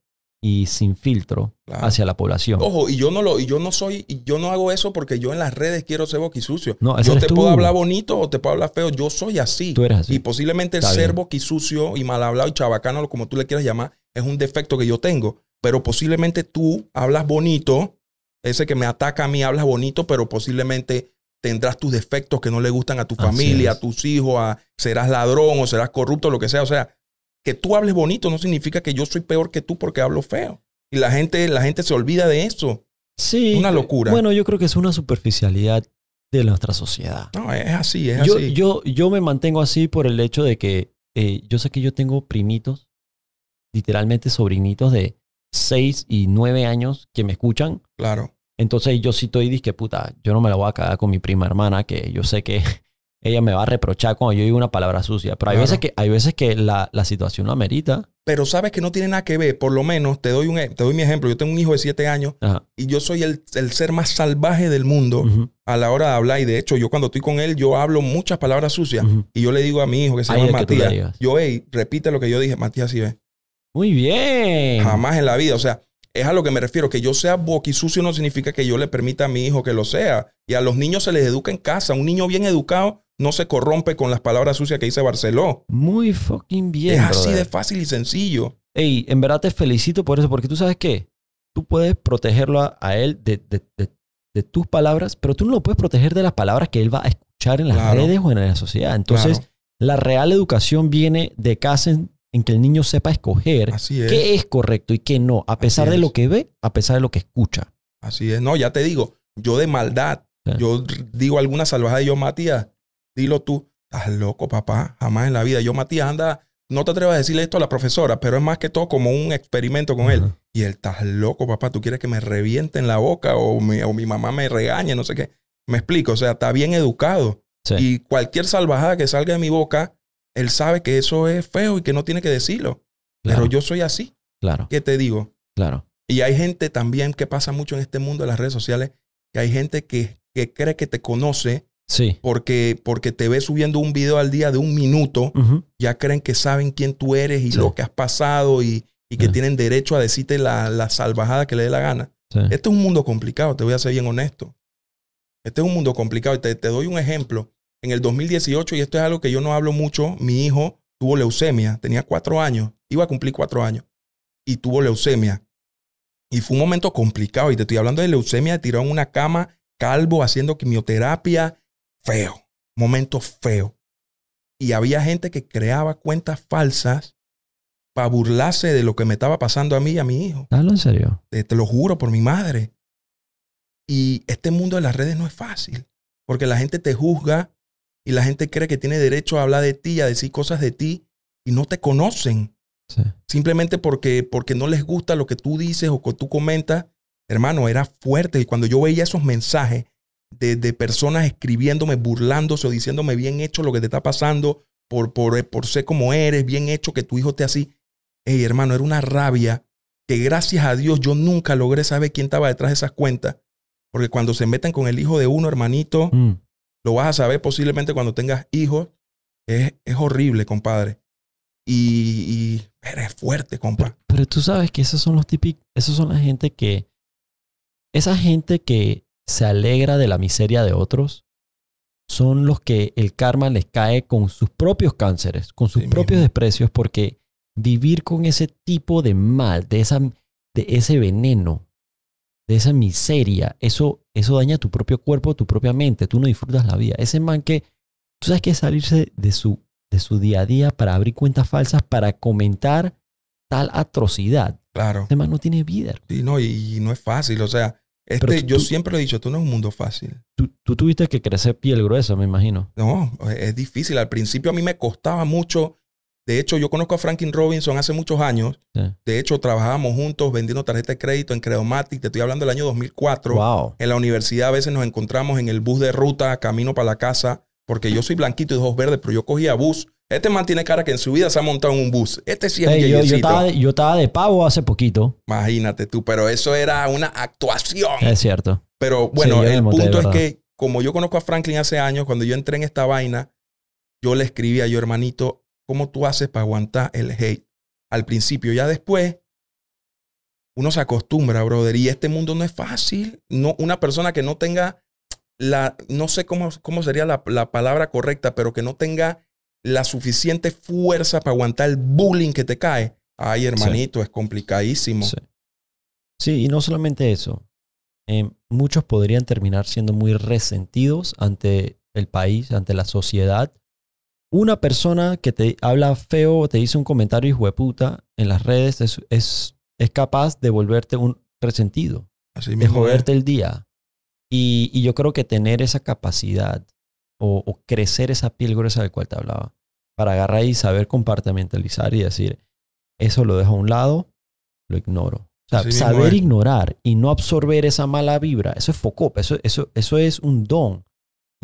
y sin filtro hacia la población. Ojo, y yo no lo, y yo no soy, y yo no hago eso porque yo en las redes quiero ser boquisucio. No, yo te puedo hablar bonito o te puedo hablar feo. Yo soy así. Y posiblemente ser boquisucio y mal hablado y chabacano, como tú le quieras llamar, es un defecto que yo tengo pero posiblemente tú hablas bonito, ese que me ataca a mí hablas bonito, pero posiblemente tendrás tus defectos que no le gustan a tu familia, a tus hijos, a, serás ladrón o serás corrupto, lo que sea. O sea, que tú hables bonito no significa que yo soy peor que tú porque hablo feo. Y la gente, la gente se olvida de eso. Sí. Una eh, locura. Bueno, yo creo que es una superficialidad de nuestra sociedad. No, es así, es yo, así. Yo, me mantengo así por el hecho de que eh, yo sé que yo tengo primitos, literalmente sobrinitos de 6 y 9 años que me escuchan. Claro. Entonces yo sí estoy disque puta, yo no me la voy a cagar con mi prima hermana, que yo sé que ella me va a reprochar cuando yo digo una palabra sucia. Pero hay veces que, hay veces que la, situación lo amerita. Pero sabes que no tiene nada que ver, por lo menos te doy, un, e, te doy mi ejemplo. Yo tengo un hijo de 7 años y yo soy el, ser más salvaje del mundo a la hora de hablar. Y de hecho, yo cuando estoy con él, yo hablo muchas palabras sucias. Y yo le digo a mi hijo que se llama Matías, yo, hey, repite lo que yo dije, Matías, sí ve. Muy bien. Jamás en la vida. O sea, es a lo que me refiero. Que yo sea sucio no significa que yo le permita a mi hijo que lo sea. Y a los niños se les educa en casa. Un niño bien educado no se corrompe con las palabras sucias que dice Barceló. Muy fucking bien. Es así de fácil y sencillo. Ey, en verdad te felicito por eso, porque tú sabes qué? Tú puedes protegerlo a, él de, tus palabras, pero tú no lo puedes proteger de las palabras que él va a escuchar en las redes o en la sociedad. Entonces, la real educación viene de casa en en que el niño sepa escoger qué es correcto y qué no, a pesar de lo que ve, a pesar de lo que escucha. Así es. No, ya te digo, yo de maldad, yo digo alguna salvajada y yo, Matías, dilo tú, estás loco, papá, jamás en la vida. Yo, Matías, anda, no te atrevas a decirle esto a la profesora, pero es más que todo como un experimento con él. Y él, estás loco, papá, tú quieres que me reviente en la boca o mi, mi mamá me regañe, no sé qué. Me explico, o sea, está bien educado. Y cualquier salvajada que salga de mi boca, él sabe que eso es feo y que no tiene que decirlo. Pero yo soy así. Claro. ¿Qué te digo? Claro. Y hay gente también que pasa mucho en este mundo de las redes sociales, que hay gente que, que cree que te conoce sí. porque, porque te ve subiendo un video al día de un minuto, ya creen que saben quién tú eres y lo que has pasado y, y que tienen derecho a decirte la, la, salvajada que le dé la gana. Este es un mundo complicado, te voy a ser bien honesto. Este es un mundo complicado y te doy un ejemplo en el 2018, y esto es algo que yo no hablo mucho, mi hijo tuvo leucemia, tenía cuatro años, iba a cumplir cuatro años, y tuvo leucemia. Y fue un momento complicado, y te estoy hablando de leucemia, Tiró en una cama, calvo, haciendo quimioterapia, feo, momento feo. Y había gente que creaba cuentas falsas para burlarse de lo que me estaba pasando a mí y a mi hijo. ¿Hazlo en serio. te lo juro por mi madre. Y este mundo de las redes no es fácil, porque la gente te juzga y la gente cree que tiene derecho a hablar de ti, a decir cosas de ti y no te conocen. Simplemente porque, porque no les gusta lo que tú dices o que tú comentas. Hermano, era fuerte. Y cuando yo veía esos mensajes de, personas escribiéndome, burlándose o diciéndome bien hecho lo que te está pasando, por, por, eh, por ser como eres, bien hecho que tu hijo te así. Hey, hermano, era una rabia que gracias a Dios yo nunca logré saber quién estaba detrás de esas cuentas. Porque cuando se meten con el hijo de uno, hermanito, mm. Lo vas a saber posiblemente cuando tengas hijos. Es, es horrible, compadre. Y, eres fuerte, compadre. Pero, tú sabes que esos son los típicos, esos son la gente que, esa gente que se alegra de la miseria de otros, son los que el karma les cae con sus propios cánceres, con sus propios desprecios, porque vivir con ese tipo de mal, de, esa, de ese veneno, esa miseria, eso, eso daña tu propio cuerpo, tu propia mente, tú no disfrutas la vida. Ese man que, tú sabes que salirse de su, de su día a día para abrir cuentas falsas, para comentar tal atrocidad. Claro. Ese man no tiene vida. Sí, no, y, no es fácil, o sea, este, yo siempre lo he dicho, tú no es un mundo fácil. Tú, tú, tuviste que crecer piel gruesa, me imagino. No, es difícil. Al principio a mí me costaba mucho de hecho, yo conozco a Franklin Robinson hace muchos años. De hecho, trabajábamos juntos vendiendo tarjetas de crédito en Credomatic. Te estoy hablando del año 2004. En la universidad a veces nos encontramos en el bus de ruta, camino para la casa, porque yo soy blanquito y de ojos verdes, pero yo cogía bus. Este man tiene cara que en su vida se ha montado en un bus. Este sí es yo, yo, estaba de, pavo hace poquito. Imagínate tú, pero eso era una actuación. Es cierto. Pero bueno, el punto es que como yo conozco a Franklin hace años, cuando yo entré en esta vaina, yo le escribí a yo, hermanito, cómo tú haces para aguantar el hate al principio. Ya después, uno se acostumbra, brother, y este mundo no es fácil. No, una persona que no tenga la, no sé cómo, cómo sería la, palabra correcta, pero que no tenga la suficiente fuerza para aguantar el bullying que te cae. Ay, hermanito, es complicadísimo. Sí. y no solamente eso. Eh, muchos podrían terminar siendo muy resentidos ante el país, ante la sociedad, una persona que te habla feo o te dice un comentario hijo de en las redes es, es, capaz de volverte un resentido, Así de joderte el día. Y, yo creo que tener esa capacidad o, crecer esa piel gruesa del cual te hablaba, para agarrar y saber compartimentalizar y decir, eso lo dejo a un lado, lo ignoro. O sea, saber ignorar y no absorber esa mala vibra, eso es focop, eso, eso, eso es un don.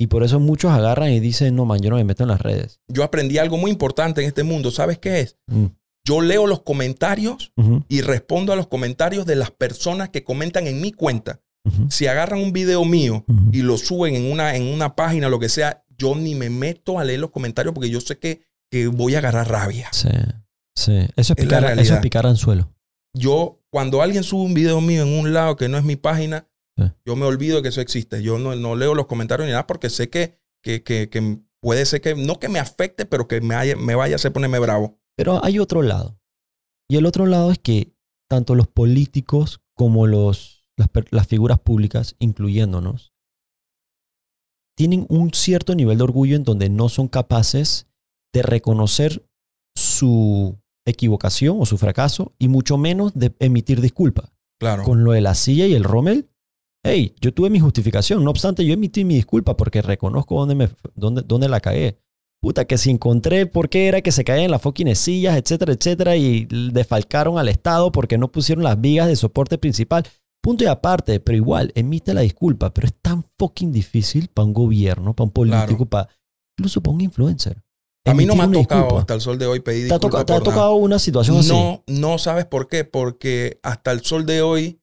Y por eso muchos agarran y dicen, no, man, yo no me meto en las redes. Yo aprendí algo muy importante en este mundo. ¿Sabes qué es? Mm. Yo leo los comentarios y respondo a los comentarios de las personas que comentan en mi cuenta. Si agarran un video mío y lo suben en una, en una página, lo que sea, yo ni me meto a leer los comentarios porque yo sé que, voy a agarrar rabia. Sí, sí. Eso es, picar, eso es picar anzuelo. Yo, cuando alguien sube un video mío en un lado que no es mi página, yo me olvido que eso existe. Yo no, leo los comentarios ni nada porque sé que, puede ser que, no que me afecte, pero que me, vaya a hacer ponerme bravo. Pero hay otro lado. Y el otro lado es que tanto los políticos como los, las, las figuras públicas, incluyéndonos, tienen un cierto nivel de orgullo en donde no son capaces de reconocer su equivocación o su fracaso y mucho menos de emitir disculpas. Claro. Con lo de la silla y el Rommel, hey, yo tuve mi justificación, no obstante, yo emití mi disculpa porque reconozco dónde, me, dónde, dónde la cagué. Puta, que si encontré por qué era que se caían las fucking sillas, etcétera, etcétera, y desfalcaron al Estado porque no pusieron las vigas de soporte principal. Punto y aparte, pero igual, emite la disculpa, pero es tan fucking difícil para un gobierno, para un político, para incluso para un influencer. A mí no me ha tocado hasta el sol de hoy pedir disculpas. ¿Te ha, tocado una situación así? No, no sabes por qué, porque hasta el sol de hoy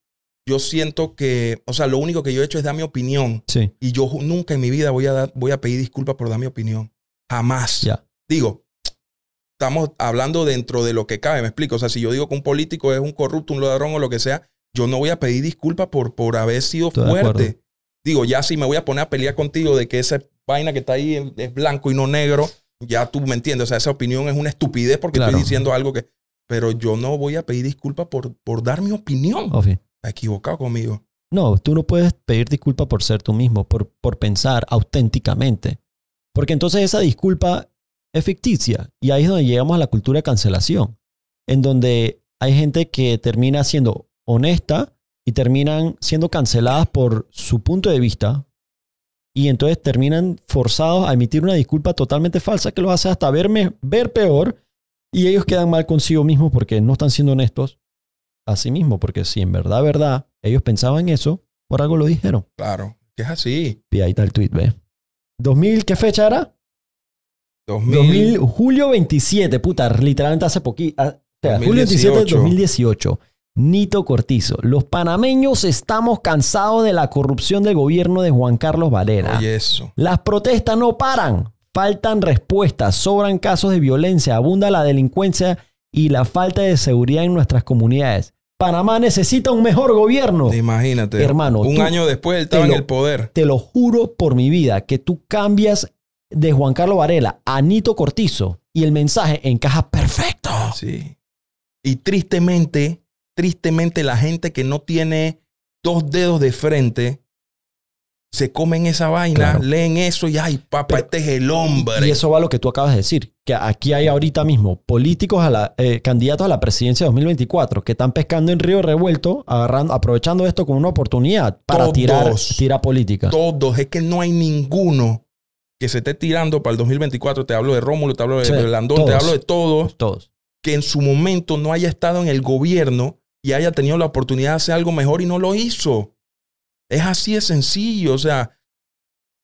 yo siento que, o sea, lo único que yo he hecho es dar mi opinión. Y yo nunca en mi vida voy a, dar, voy a pedir disculpas por dar mi opinión. Jamás. ya Digo, estamos hablando dentro de lo que cabe, me explico. O sea, si yo digo que un político es un corrupto, un ladrón o lo que sea, yo no voy a pedir disculpas por, por haber sido fuerte. Digo, ya si me voy a poner a pelear contigo de que esa vaina que está ahí es blanco y no negro, ya tú me entiendes. O sea, esa opinión es una estupidez porque estoy diciendo algo que... Pero yo no voy a pedir disculpas por, por dar mi opinión equivocado conmigo. No, tú no puedes pedir disculpa por ser tú mismo, por, por pensar auténticamente. Porque entonces esa disculpa es ficticia. Y ahí es donde llegamos a la cultura de cancelación, en donde hay gente que termina siendo honesta y terminan siendo canceladas por su punto de vista. Y entonces terminan forzados a emitir una disculpa totalmente falsa que los hace hasta verme, ver peor. Y ellos quedan mal consigo mismos porque no están siendo honestos Así mismo, porque si en verdad, verdad, ellos pensaban eso, por algo lo dijeron. Claro, que es así. Y ahí está el tweet, ve. 2000, ¿qué fecha era? 2000, julio 27, puta, literalmente hace poquito. Ah, julio 27 de 2018. Nito Cortizo, los panameños estamos cansados de la corrupción del gobierno de Juan Carlos Valera. Y eso. Las protestas no paran, faltan respuestas, sobran casos de violencia, abunda la delincuencia y la falta de seguridad en nuestras comunidades. Panamá necesita un mejor gobierno. Imagínate. Hermano. Un año después él estaba en el poder. Te lo juro por mi vida que tú cambias de Juan Carlos Varela a Nito Cortizo y el mensaje encaja perfecto. Sí. Y tristemente, tristemente la gente que no tiene dos dedos de frente se comen esa vaina, leen eso y ay, papá, este es el hombre. Y eso va a lo que tú acabas de decir, que aquí hay ahorita mismo políticos a la, eh, candidatos a la presidencia de 2024 que están pescando en río revuelto, aprovechando esto como una oportunidad para tirar tira política. Todos, es que no hay ninguno que se esté tirando para el 2024, te hablo de Rómulo, te hablo de, te hablo de todos, todos, que en su momento no haya estado en el gobierno y haya tenido la oportunidad de hacer algo mejor y no lo hizo. Es así de sencillo, o sea,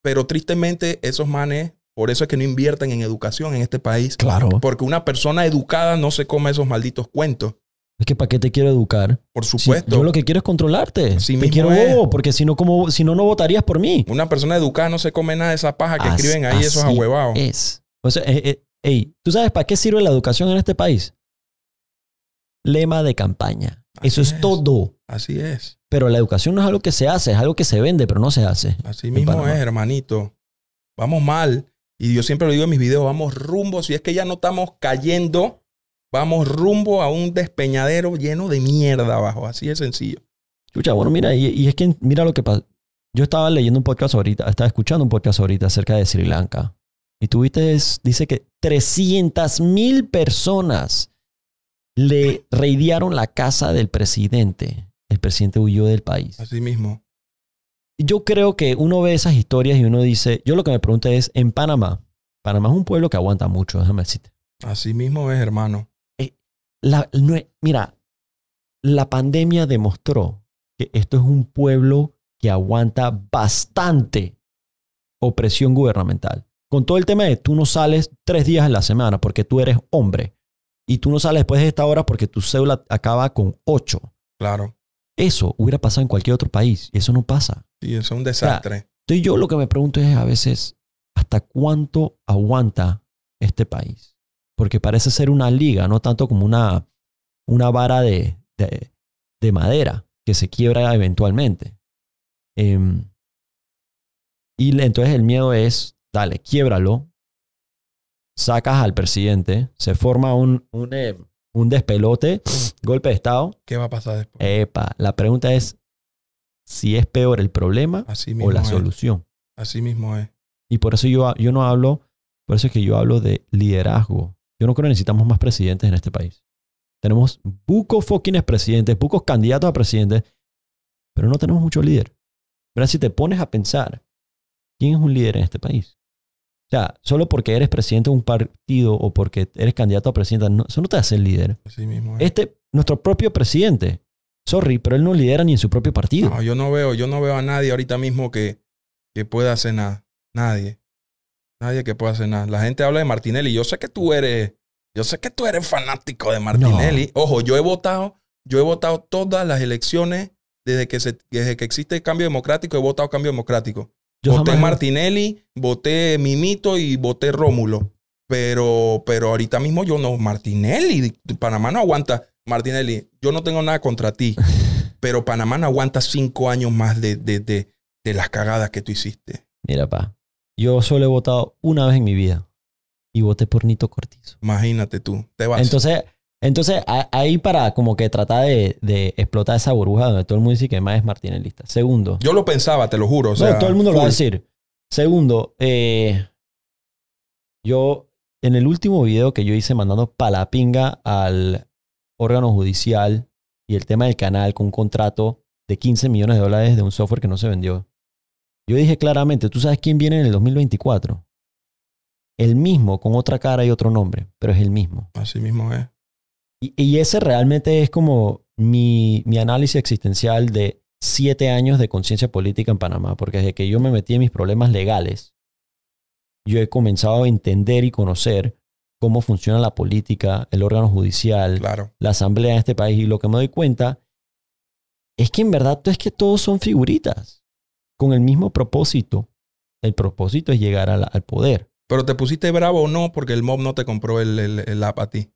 pero tristemente esos manes, por eso es que no invierten en educación en este país. Claro. Porque una persona educada no se come esos malditos cuentos. Es que ¿para qué te quiero educar? Por supuesto. yo lo que quiero es controlarte. quiero porque si no, como, si no, no votarías por mí. Una persona educada no se come nada de esa paja que escriben ahí esos ahuevados. Es. O sea, eh, eh, ¿tú sabes para qué sirve la educación en este país? Lema de campaña. Eso es, todo. Así es. Pero la educación no es algo que se hace, es algo que se vende, pero no se hace. Así mismo es, hermanito. Vamos mal. Y yo siempre lo digo en mis videos, vamos rumbo, si es que ya no estamos cayendo, vamos rumbo a un despeñadero lleno de mierda abajo. Así de sencillo. Chucha, bueno, mira, y, es que mira lo que pasa. Yo estaba leyendo un podcast ahorita, estaba escuchando un podcast ahorita acerca de Sri Lanka. Y tuviste, dice que 300 mil personas le reidearon la casa del presidente el presidente huyó del país. Así mismo. Yo creo que uno ve esas historias y uno dice, yo lo que me pregunto es, en Panamá, Panamá es un pueblo que aguanta mucho, déjame decirte. Así mismo es, hermano. Eh, mira, la pandemia demostró que esto es un pueblo que aguanta bastante opresión gubernamental. Con todo el tema de tú no sales tres días en la semana porque tú eres hombre y tú no sales después de esta hora porque tu cédula acaba con ocho. Claro. Eso hubiera pasado en cualquier otro país y eso no pasa. Sí, eso es un desastre. entonces yo lo que me pregunto es a veces, ¿hasta cuánto aguanta este país? Porque parece ser una liga, no tanto como una, una vara de, madera que se quiebra eventualmente. Em, y entonces el miedo es, dale, quiebralo, sacas al presidente, se forma un, em, un despelote, mm. golpe de Estado. ¿Qué va a pasar después? Epa, la pregunta es si es peor el problema o la solución. Así mismo es. Y por eso yo, yo no hablo, por eso es que yo hablo de liderazgo. Yo no creo que necesitamos más presidentes en este país. Tenemos bucos fucking presidentes, pocos candidatos a presidentes, pero no tenemos mucho líder. Pero si te pones a pensar, ¿quién es un líder en este país? O sea, solo porque eres presidente de un partido o porque eres candidato a presidente, no, eso no te hace el líder. Sí mismo. Este, nuestro propio presidente, sorry, pero él no lidera ni en su propio partido. No, yo no veo, yo no veo a nadie ahorita mismo que, que pueda hacer nada. Nadie. Nadie que pueda hacer nada. La gente habla de Martinelli. Yo sé que tú eres, yo sé que tú eres fanático de Martinelli. Ojo, yo he votado, yo he votado todas las elecciones desde que, desde que existe el cambio democrático, he votado cambio democrático. Yo voté Martinelli, voté Mimito y voté Rómulo. Pero, pero ahorita mismo yo no, Martinelli, Panamá no aguanta. Martinelli, yo no tengo nada contra ti, pero Panamá no aguanta cinco años más de, de, de, de las cagadas que tú hiciste. Mira, pa, yo solo he votado una vez en mi vida y voté por Nito Cortizo. Imagínate tú, te vas. Entonces, entonces, ahí para como que tratar de, explotar esa burbuja donde todo el mundo dice que más es lista. Segundo. Yo lo pensaba, te lo juro. sea, no, todo el mundo lo va a decir. Segundo, eh, yo en el último video que yo hice mandando palapinga al órgano judicial y el tema del canal con un contrato de 15 millones de dólares de un software que no se vendió. Yo dije claramente, ¿tú sabes quién viene en el 2024? El mismo, con otra cara y otro nombre, pero es el mismo. Así mismo es. Y, ese realmente es como mi, análisis existencial de siete años de conciencia política en Panamá, porque desde que yo me metí en mis problemas legales, yo he comenzado a entender y conocer cómo funciona la política, el órgano judicial, la asamblea de este país. Y lo que me doy cuenta es que en verdad es que todos son figuritas con el mismo propósito. El propósito es llegar al poder. Pero te pusiste bravo o no porque el mob no te compró el, el, el app a ti.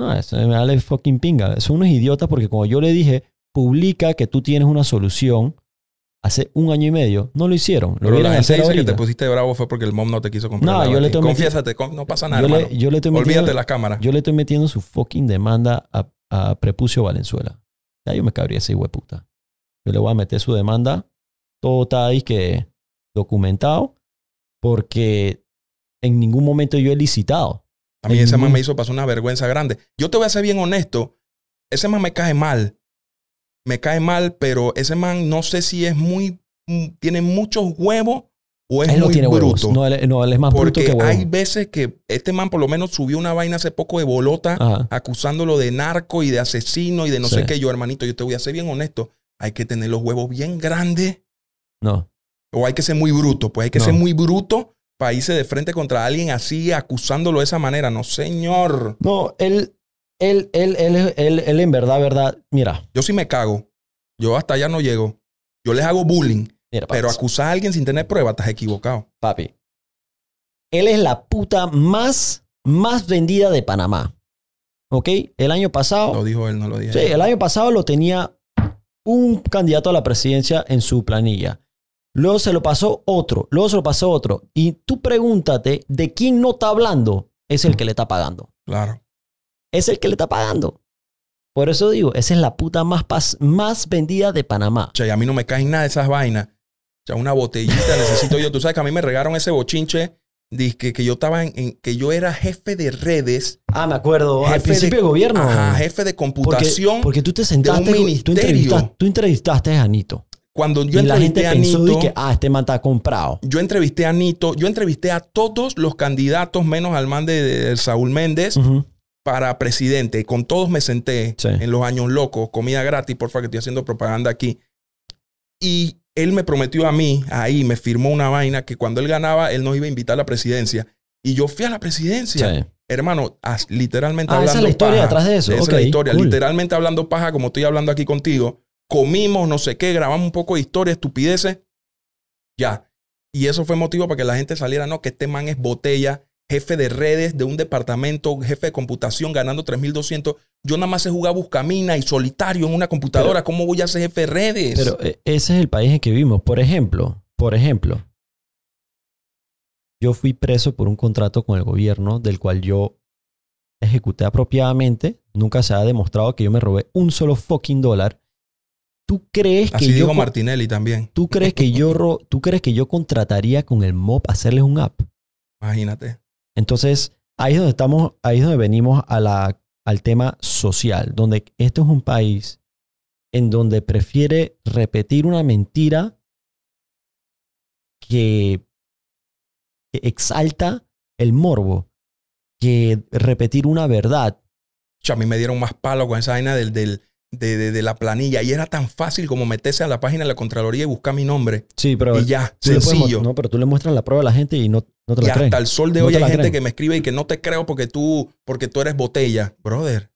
No, eso me vale fucking pinga. Son unos idiotas porque como yo le dije, publica que tú tienes una solución hace un año y medio. No lo hicieron. Lo que te pusiste bravo fue porque el mom no te quiso comprar. No, yo le estoy Confiésate, no pasa nada, yo Olvídate las cámaras. Yo le estoy metiendo su fucking demanda a, a Prepucio Valenzuela. Ya yo me cabría ese hueputa. Yo le voy a meter su demanda. Todo está ahí que documentado porque en ningún momento yo he licitado. A mí ese man me hizo pasar una vergüenza grande. Yo te voy a ser bien honesto. Ese man me cae mal. Me cae mal, pero ese man no sé si es muy. Mm, tiene muchos huevos o es muy tiene bruto. No, él, es más bruto que huevo. hay veces que este man por lo menos subió una vaina hace poco de bolota acusándolo de narco y de asesino y de no sé qué. Yo, hermanito, yo te voy a ser bien honesto. Hay que tener los huevos bien grandes. No. O hay que ser muy bruto. Pues hay que ser muy bruto países de frente contra alguien así, acusándolo de esa manera. No, señor. No, él, él, él, él, él, él en verdad, verdad, mira. Yo sí me cago. Yo hasta allá no llego. Yo les hago bullying. pero acusar a alguien sin tener pruebas, estás equivocado. Papi, él es la puta más, más vendida de Panamá. ¿Ok? El año pasado. Lo dijo él, no lo dije. Sí, el año pasado lo tenía un candidato a la presidencia en su planilla luego se lo pasó otro, luego se lo pasó otro. Y tú pregúntate de quién no está hablando, es el que le está pagando. Claro. Es el que le está pagando. Por eso digo, esa es la puta más, más vendida de Panamá. O sea, y a mí no me caen nada de esas vainas. O sea, una botellita necesito yo. Tú sabes que a mí me regaron ese bochinche. Dice que, yo estaba en, que yo era jefe de redes. Ah, me acuerdo. Jefe al principio de, gobierno. jefe de computación. Porque, tú te sentaste. Tú entrevistaste, tú entrevistaste a Anito. Cuando yo entrevisté a Nito, ah, este man está comprado. Yo entrevisté a Nito, yo entrevisté a todos los candidatos, menos al man de, Saúl Méndez, para presidente. Con todos me senté en los años locos, comida gratis, porfa, que estoy haciendo propaganda aquí. Y él me prometió a mí, ahí me firmó una vaina, que cuando él ganaba, él nos iba a invitar a la presidencia. Y yo fui a la presidencia. Hermano, ah, literalmente hablando ah, Esa es la historia detrás de eso. Esa es la historia. Literalmente hablando paja, como estoy hablando aquí contigo comimos, no sé qué, grabamos un poco de historia, estupideces, ya. Y eso fue motivo para que la gente saliera, no, que este man es botella, jefe de redes de un departamento, jefe de computación, ganando 3.200. Yo nada más se jugaba buscamina y solitario en una computadora. ¿Cómo voy a ser jefe de redes? Pero eh, ese es el país en que vivimos. Por ejemplo, por ejemplo, yo fui preso por un contrato con el gobierno del cual yo ejecuté apropiadamente. Nunca se ha demostrado que yo me robé un solo fucking dólar. ¿Tú crees que así yo, Martinelli también. ¿tú crees, que yo, ¿Tú crees que yo contrataría con el mob hacerles un app? Imagínate. Entonces, ahí es donde estamos, ahí es donde venimos a la, al tema social, donde esto es un país en donde prefiere repetir una mentira que, exalta el morbo que repetir una verdad. a mí me dieron más palo con esa vaina del de, la planilla y era tan fácil como meterse a la página de la Contraloría y buscar mi nombre. Sí, pero. Y ya, sencillo. no, pero tú le muestras la prueba a la gente y no, no te la y Hasta el sol de hoy hay gente que me escribe y que no te creo porque tú, porque tú eres botella. Brother,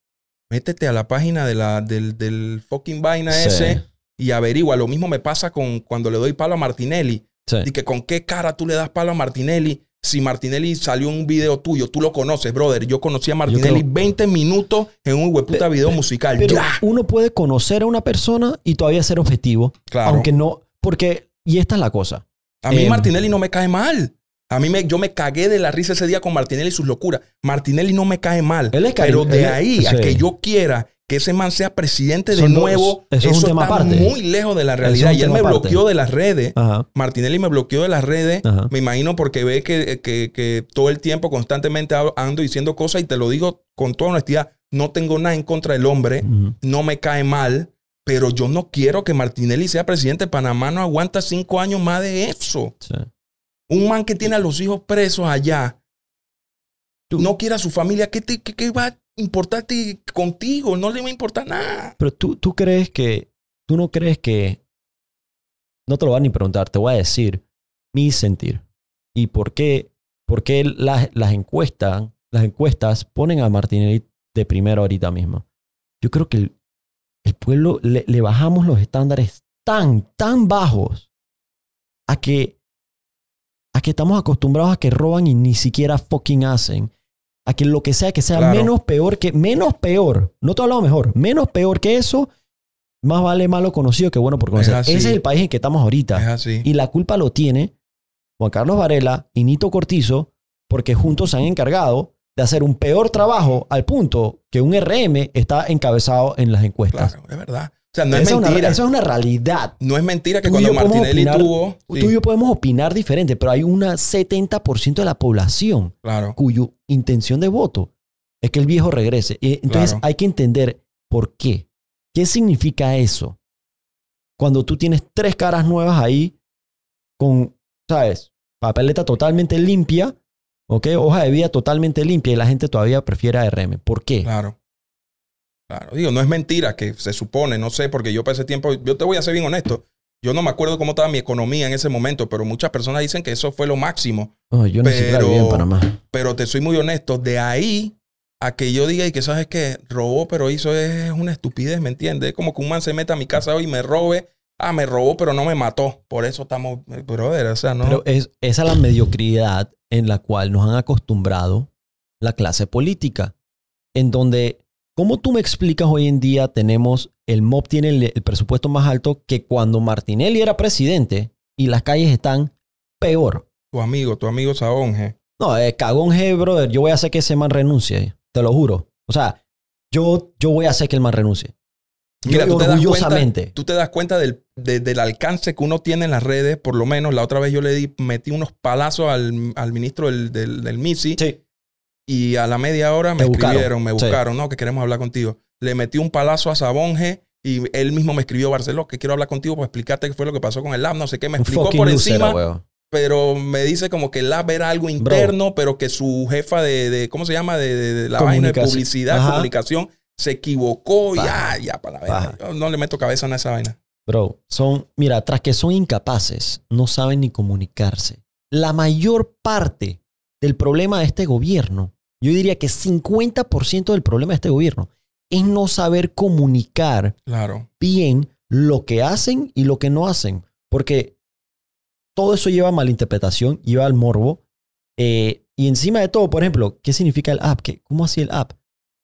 métete a la página de la, del, del fucking vaina ese y averigua. Lo mismo me pasa con cuando le doy palo a Martinelli. Y que con qué cara tú le das palo a Martinelli si Martinelli salió un video tuyo, tú lo conoces, brother. Yo conocí a Martinelli 20 minutos en un hueputa video musical. Pero uno puede conocer a una persona y todavía ser objetivo. Claro. Aunque no, porque, y esta es la cosa. A mí em, Martinelli no me cae mal. A mí me, yo me cagué de la risa ese día con Martinelli y sus locuras. Martinelli no me cae mal. Él es pero de ahí a que yo quiera que ese man sea presidente de nuevo, eso, está muy lejos de la realidad. y él me bloqueó de las redes. Martinelli me bloqueó de las redes. Me imagino porque ve que, todo el tiempo constantemente ando diciendo cosas y te lo digo con toda honestidad. No tengo nada en contra del hombre. No me cae mal. Pero yo no quiero que Martinelli sea presidente. Panamá no aguanta cinco años más de eso. Un man que tiene a los hijos presos allá. No quiere a su familia. ¿Qué, te, qué, qué va? importarte contigo, no le va a importar nada. Pero tú, tú crees que, tú no crees que, no te lo van ni preguntar, te voy a decir mi sentir y por qué, las, encuestas, las encuestas ponen a Martinelli de primero ahorita mismo. Yo creo que el, pueblo le, le bajamos los estándares tan, tan bajos a que, a que estamos acostumbrados a que roban y ni siquiera fucking hacen a que lo que sea, que sea menos peor que, menos peor, no te he mejor, menos peor que eso, más vale malo conocido que bueno por conocer. Ese es el país en que estamos ahorita. y la culpa lo tiene Juan Carlos Varela y Nito Cortizo, porque juntos se han encargado de hacer un peor trabajo al punto que un RM está encabezado en las encuestas. Claro, es verdad. O sea, no es mentira. Eso es una realidad. No es mentira que cuando Martinelli tuvo. Tú y yo podemos opinar diferente, pero hay un 70% de la población cuya cuyo intención de voto es que el viejo regrese. Entonces hay que entender por qué. ¿Qué significa eso? Cuando tú tienes tres caras nuevas ahí con, ¿sabes? Papeleta totalmente limpia, ¿ok? Hoja de vida totalmente limpia y la gente todavía prefiere RM. ¿Por qué? Claro. Claro, digo, no es mentira que se supone, no sé, porque yo para ese tiempo, yo te voy a ser bien honesto, yo no me acuerdo cómo estaba mi economía en ese momento, pero muchas personas dicen que eso fue lo máximo. Oh, yo no pero, Panamá. pero te soy muy honesto, de ahí a que yo diga y que sabes que robó, pero hizo es una estupidez, ¿me entiendes? Es como que un man se meta a mi casa hoy y me robe. Ah, me robó, pero no me mató. Por eso estamos, eh, brother, o sea, no. Pero es, esa es la mediocridad en la cual nos han acostumbrado la clase política, en donde ¿Cómo tú me explicas hoy en día tenemos, el MOB tiene el, presupuesto más alto que cuando Martinelli era presidente y las calles están peor? Tu amigo, tu amigo Saonge. No, eh, Cagonge, brother, yo voy a hacer que ese man renuncie, te lo juro. O sea, yo, yo voy a hacer que el man renuncie. Mira, tú te, orgullosamente. Cuenta, tú te das cuenta, del, del, alcance que uno tiene en las redes, por lo menos la otra vez yo le di, metí unos palazos al, ministro del, del, del MISI. Sí y a la media hora me escribieron, me buscaron, no, que queremos hablar contigo. Le metí un palazo a Sabonge y él mismo me escribió, Barceló, que quiero hablar contigo para explicarte qué fue lo que pasó con el lab. No sé qué, me explicó por encima. pero me dice como que el lab era algo interno, pero que su jefa de, ¿cómo se llama? De, la vaina de publicidad, comunicación, se equivocó y ah, ya, ya, para la vaina. no le meto cabeza a esa vaina. Bro, son, mira, tras que son incapaces, no saben ni comunicarse. La mayor parte del problema de este gobierno yo diría que 50% del problema de este gobierno es no saber comunicar claro. bien lo que hacen y lo que no hacen. Porque todo eso lleva a malinterpretación, lleva al morbo. Eh, y encima de todo, por ejemplo, ¿qué significa el app? ¿Cómo hacía el app?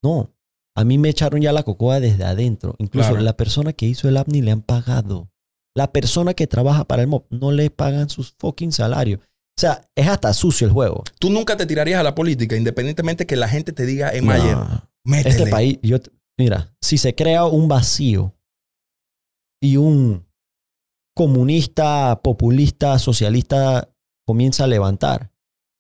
No, a mí me echaron ya la cocoa desde adentro. Incluso la persona que hizo el app ni le han pagado. La persona que trabaja para el MOB no le pagan sus fucking salarios. O sea, es hasta sucio el juego. Tú nunca te tirarías a la política, independientemente que la gente te diga, en Este país, yo, mira, si se crea un vacío y un comunista, populista, socialista comienza a levantar,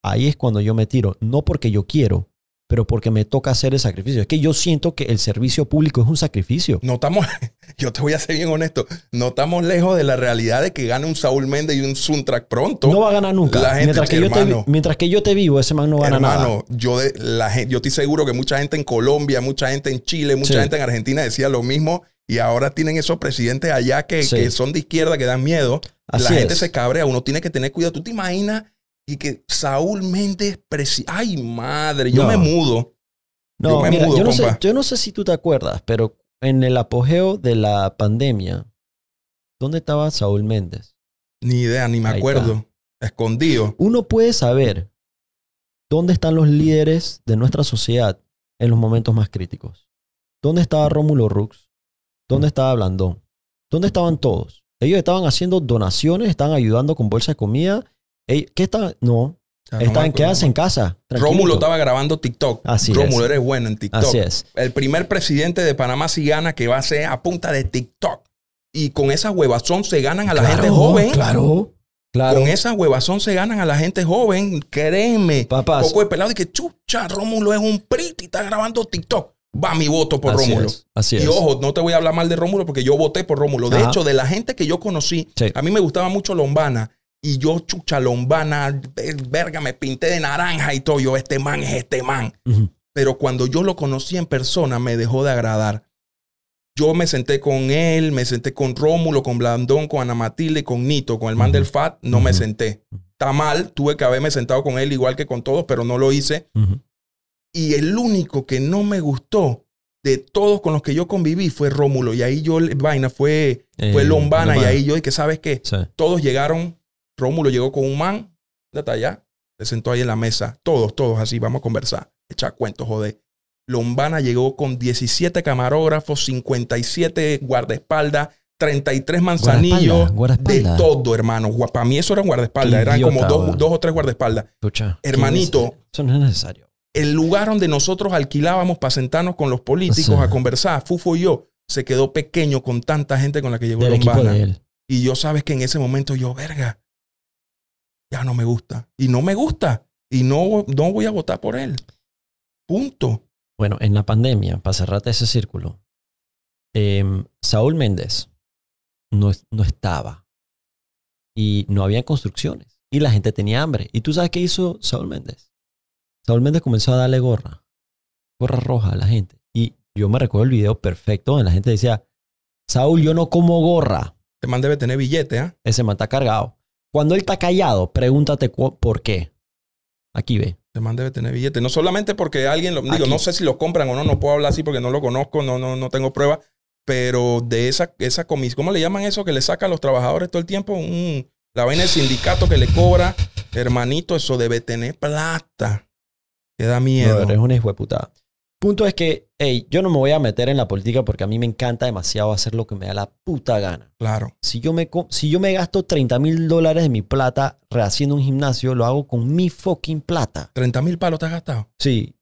ahí es cuando yo me tiro. No porque yo quiero, pero porque me toca hacer el sacrificio. Es que yo siento que el servicio público es un sacrificio. No estamos, yo te voy a ser bien honesto, no estamos lejos de la realidad de que gane un Saúl Méndez y un Suntrack pronto. No va a ganar nunca. mientras, que yo te, vivo, ese man no gana ganar nada. yo, de, la, yo estoy seguro que mucha gente en Colombia, mucha gente en Chile, mucha gente en Argentina decía lo mismo y ahora tienen esos presidentes allá que, que son de izquierda, que dan miedo. la gente se cabrea, uno tiene que tener cuidado. ¿Tú te imaginas? Y que Saúl Méndez, presi ay madre, yo me mudo. No, yo, me mudo, no sé, yo no sé si tú te acuerdas, pero en el apogeo de la pandemia, ¿dónde estaba Saúl Méndez? Ni idea, ni me acuerdo. Escondido. Uno puede saber dónde están los líderes de nuestra sociedad en los momentos más críticos. ¿Dónde estaba Rómulo Rux? ¿Dónde estaba Blandón? ¿Dónde estaban todos? Ellos estaban haciendo donaciones, estaban ayudando con bolsas de comida. ¿Qué estaban? No, están en qué en casa. Rómulo estaba grabando TikTok. Así Rómulo, eres bueno en TikTok. Así es. El primer presidente de Panamá si gana que va a ser a punta de TikTok. Y con esa huevazón se ganan a la gente joven. Claro. Claro. Con esa huevazón se ganan a la gente joven. Créeme. Un Poco de pelado y que chucha, Rómulo es un y está grabando TikTok. Va mi voto por Así Rómulo. Es. y ojo, no te voy a hablar mal de Rómulo porque yo voté por Rómulo. De hecho, de la gente que yo conocí, a mí me gustaba mucho Lombana y yo, chucha, lombana, verga, me pinté de naranja y todo. Yo, este man es este man. Pero cuando yo lo conocí en persona, me dejó de agradar. Yo me senté con él, me senté con Rómulo, con Blandón, con Ana Matilde, con Nito, con el man del FAT, no me senté. Está mal, tuve que haberme sentado con él igual que con todos, pero no lo hice. Y el único que no me gustó de todos con los que yo conviví fue Rómulo. Y ahí yo, vaina, fue, fue eh, Lombana. Y ahí yo, y que sabes qué? todos llegaron Rómulo llegó con un man, está allá, se sentó ahí en la mesa, todos, todos así, vamos a conversar, echar cuentos, joder. Lombana llegó con 17 camarógrafos, 57 guardaespaldas, 33 manzanillos, guardaespaldas, de todo, hermano. Para mí eso eran guardaespaldas, eran como dos, o tres guardaespaldas. Hermanito. Eso no es necesario. El lugar donde nosotros alquilábamos para sentarnos con los políticos a conversar, Fufo y yo, se quedó pequeño con tanta gente con la que llegó Lombana. Y yo sabes que en ese momento yo, verga, ya no me gusta. Y no me gusta. Y no, no voy a votar por él. Punto. Bueno, en la pandemia, para cerrarte ese círculo, em, Saúl Méndez no, estaba. Y no había construcciones. Y la gente tenía hambre. ¿Y tú sabes qué hizo Saúl Méndez? Saúl Méndez comenzó a darle gorra. Gorra roja a la gente. Y yo me recuerdo el video perfecto donde la gente decía, Saúl, yo no como gorra. te este man debe tener billete, ¿ah? Ese man está cargado. Cuando él está callado, pregúntate por qué. Aquí ve. El man debe tener billete. No solamente porque alguien lo. Digo, no sé si lo compran o no, no puedo hablar así porque no lo conozco, no, no, no tengo prueba. Pero de esa, esa comisión, ¿cómo le llaman eso que le saca a los trabajadores todo el tiempo? un la vaina del sindicato que le cobra, hermanito, eso debe tener plata. Que da miedo. un eres de puta. Punto es que, hey, yo no me voy a meter en la política porque a mí me encanta demasiado hacer lo que me da la puta gana. Claro. Si yo me, si yo me gasto 30 mil dólares de mi plata rehaciendo un gimnasio, lo hago con mi fucking plata. ¿30 mil palos te has gastado? Sí.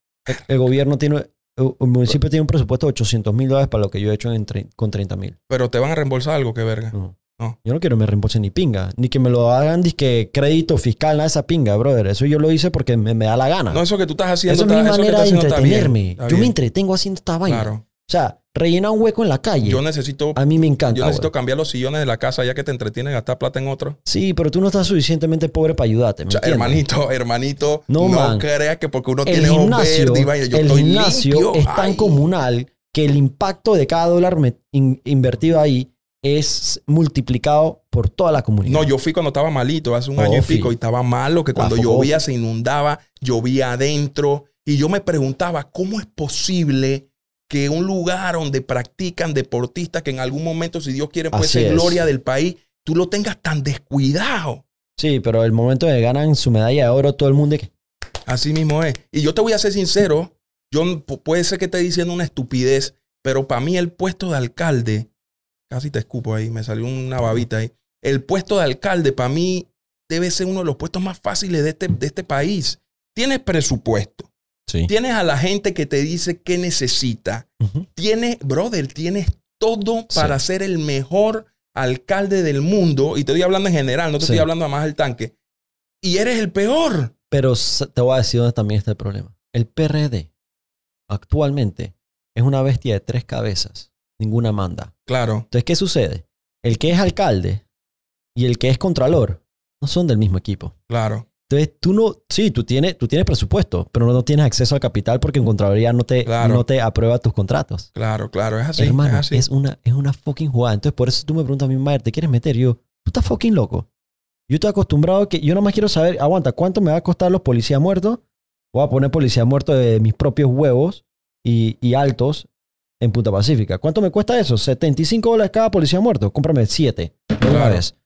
El, gobierno tiene, el, municipio tiene un presupuesto de 800 mil dólares para lo que yo he hecho con 30 mil. Pero te van a reembolsar algo, qué verga. No. Yo no quiero que me reembolsen ni pinga. Ni que me lo hagan que crédito fiscal, nada de esa pinga, brother. Eso yo lo hice porque me, da la gana. No, eso que tú estás haciendo. Eso es mi manera de entretenerme. Yo me entretengo haciendo esta vaina. Claro. O sea, rellena un hueco en la calle. Yo necesito. A mí me encanta. Yo necesito cambiar los sillones de la casa ya que te entretienen gastar plata en otro. Sí, pero tú no estás suficientemente pobre para ayudarte. o sea, hermanito, hermanito, no, no creas que porque uno tiene un verde y yo el estoy gimnasio es tan comunal que el impacto de cada dólar invertido ahí es multiplicado por toda la comunidad. No, yo fui cuando estaba malito, hace un oh, año y pico, y estaba malo, que cuando llovía se inundaba, llovía adentro, y yo me preguntaba, ¿cómo es posible que un lugar donde practican deportistas que en algún momento, si Dios quiere, puede ser gloria del país, tú lo tengas tan descuidado? Sí, pero el momento de que ganan su medalla de oro, todo el mundo... Así mismo es. Y yo te voy a ser sincero, yo puede ser que esté diciendo una estupidez, pero para mí el puesto de alcalde Casi te escupo ahí, me salió una babita ahí. El puesto de alcalde para mí debe ser uno de los puestos más fáciles de este, de este país. Tienes presupuesto. Tienes a la gente que te dice qué necesita. tiene Tienes, brother, tienes todo para ser el mejor alcalde del mundo. Y te estoy hablando en general, no te estoy hablando más del tanque. Y eres el peor. Pero te voy a decir dónde también está el problema. El PRD actualmente es una bestia de tres cabezas. Ninguna manda. Claro. Entonces, ¿qué sucede? El que es alcalde y el que es contralor no son del mismo equipo. Claro. Entonces, tú no, sí, tú tienes, tú tienes presupuesto, pero no, tienes acceso al capital porque en Contraloría no te, no te aprueba tus contratos. Claro, claro, es así. es, es, una, es una fucking jugada. Entonces, por eso tú me preguntas a mi madre, ¿te quieres meter? yo, tú estás fucking loco. Yo estoy acostumbrado que yo nada más quiero saber, aguanta, ¿cuánto me va a costar los policías muertos? Voy a poner policías muertos de mis propios huevos y, y altos en Punta Pacífica. ¿Cuánto me cuesta eso? 75 dólares cada policía muerto. Cómprame 7 dólares.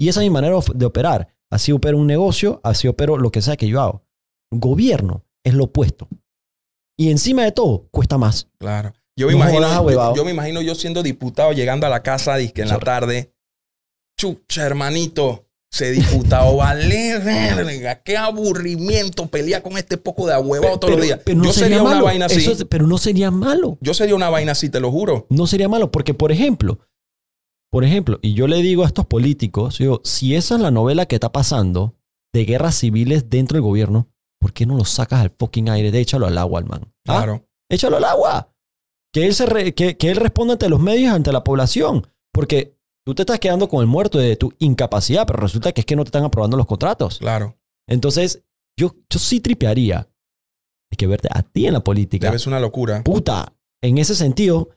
Y esa es mi manera de operar. Así opero un negocio, así opero lo que sea que yo hago. Gobierno es lo opuesto. Y encima de todo, cuesta más. Claro. Yo me, imagino, yo, yo me imagino yo siendo diputado llegando a la casa en la tarde. Chucha, hermanito se disputa o vale, qué aburrimiento pelear con este poco de huevo todos los días. Pero no sería, una vaina así. pero no sería malo. Yo sería una vaina así, te lo juro. No sería malo, porque por ejemplo, por ejemplo, y yo le digo a estos políticos, yo, si esa es la novela que está pasando de guerras civiles dentro del gobierno, ¿por qué no lo sacas al fucking aire? échalo al agua, al man. ¿Ah? Claro. Échalo al agua. Que él, que, que él responda ante los medios, ante la población. Porque Tú te estás quedando con el muerto de tu incapacidad, pero resulta que es que no te están aprobando los contratos. Claro. Entonces, yo, yo sí tripearía. Hay que verte a ti en la política. Es una locura. Puta, en ese sentido,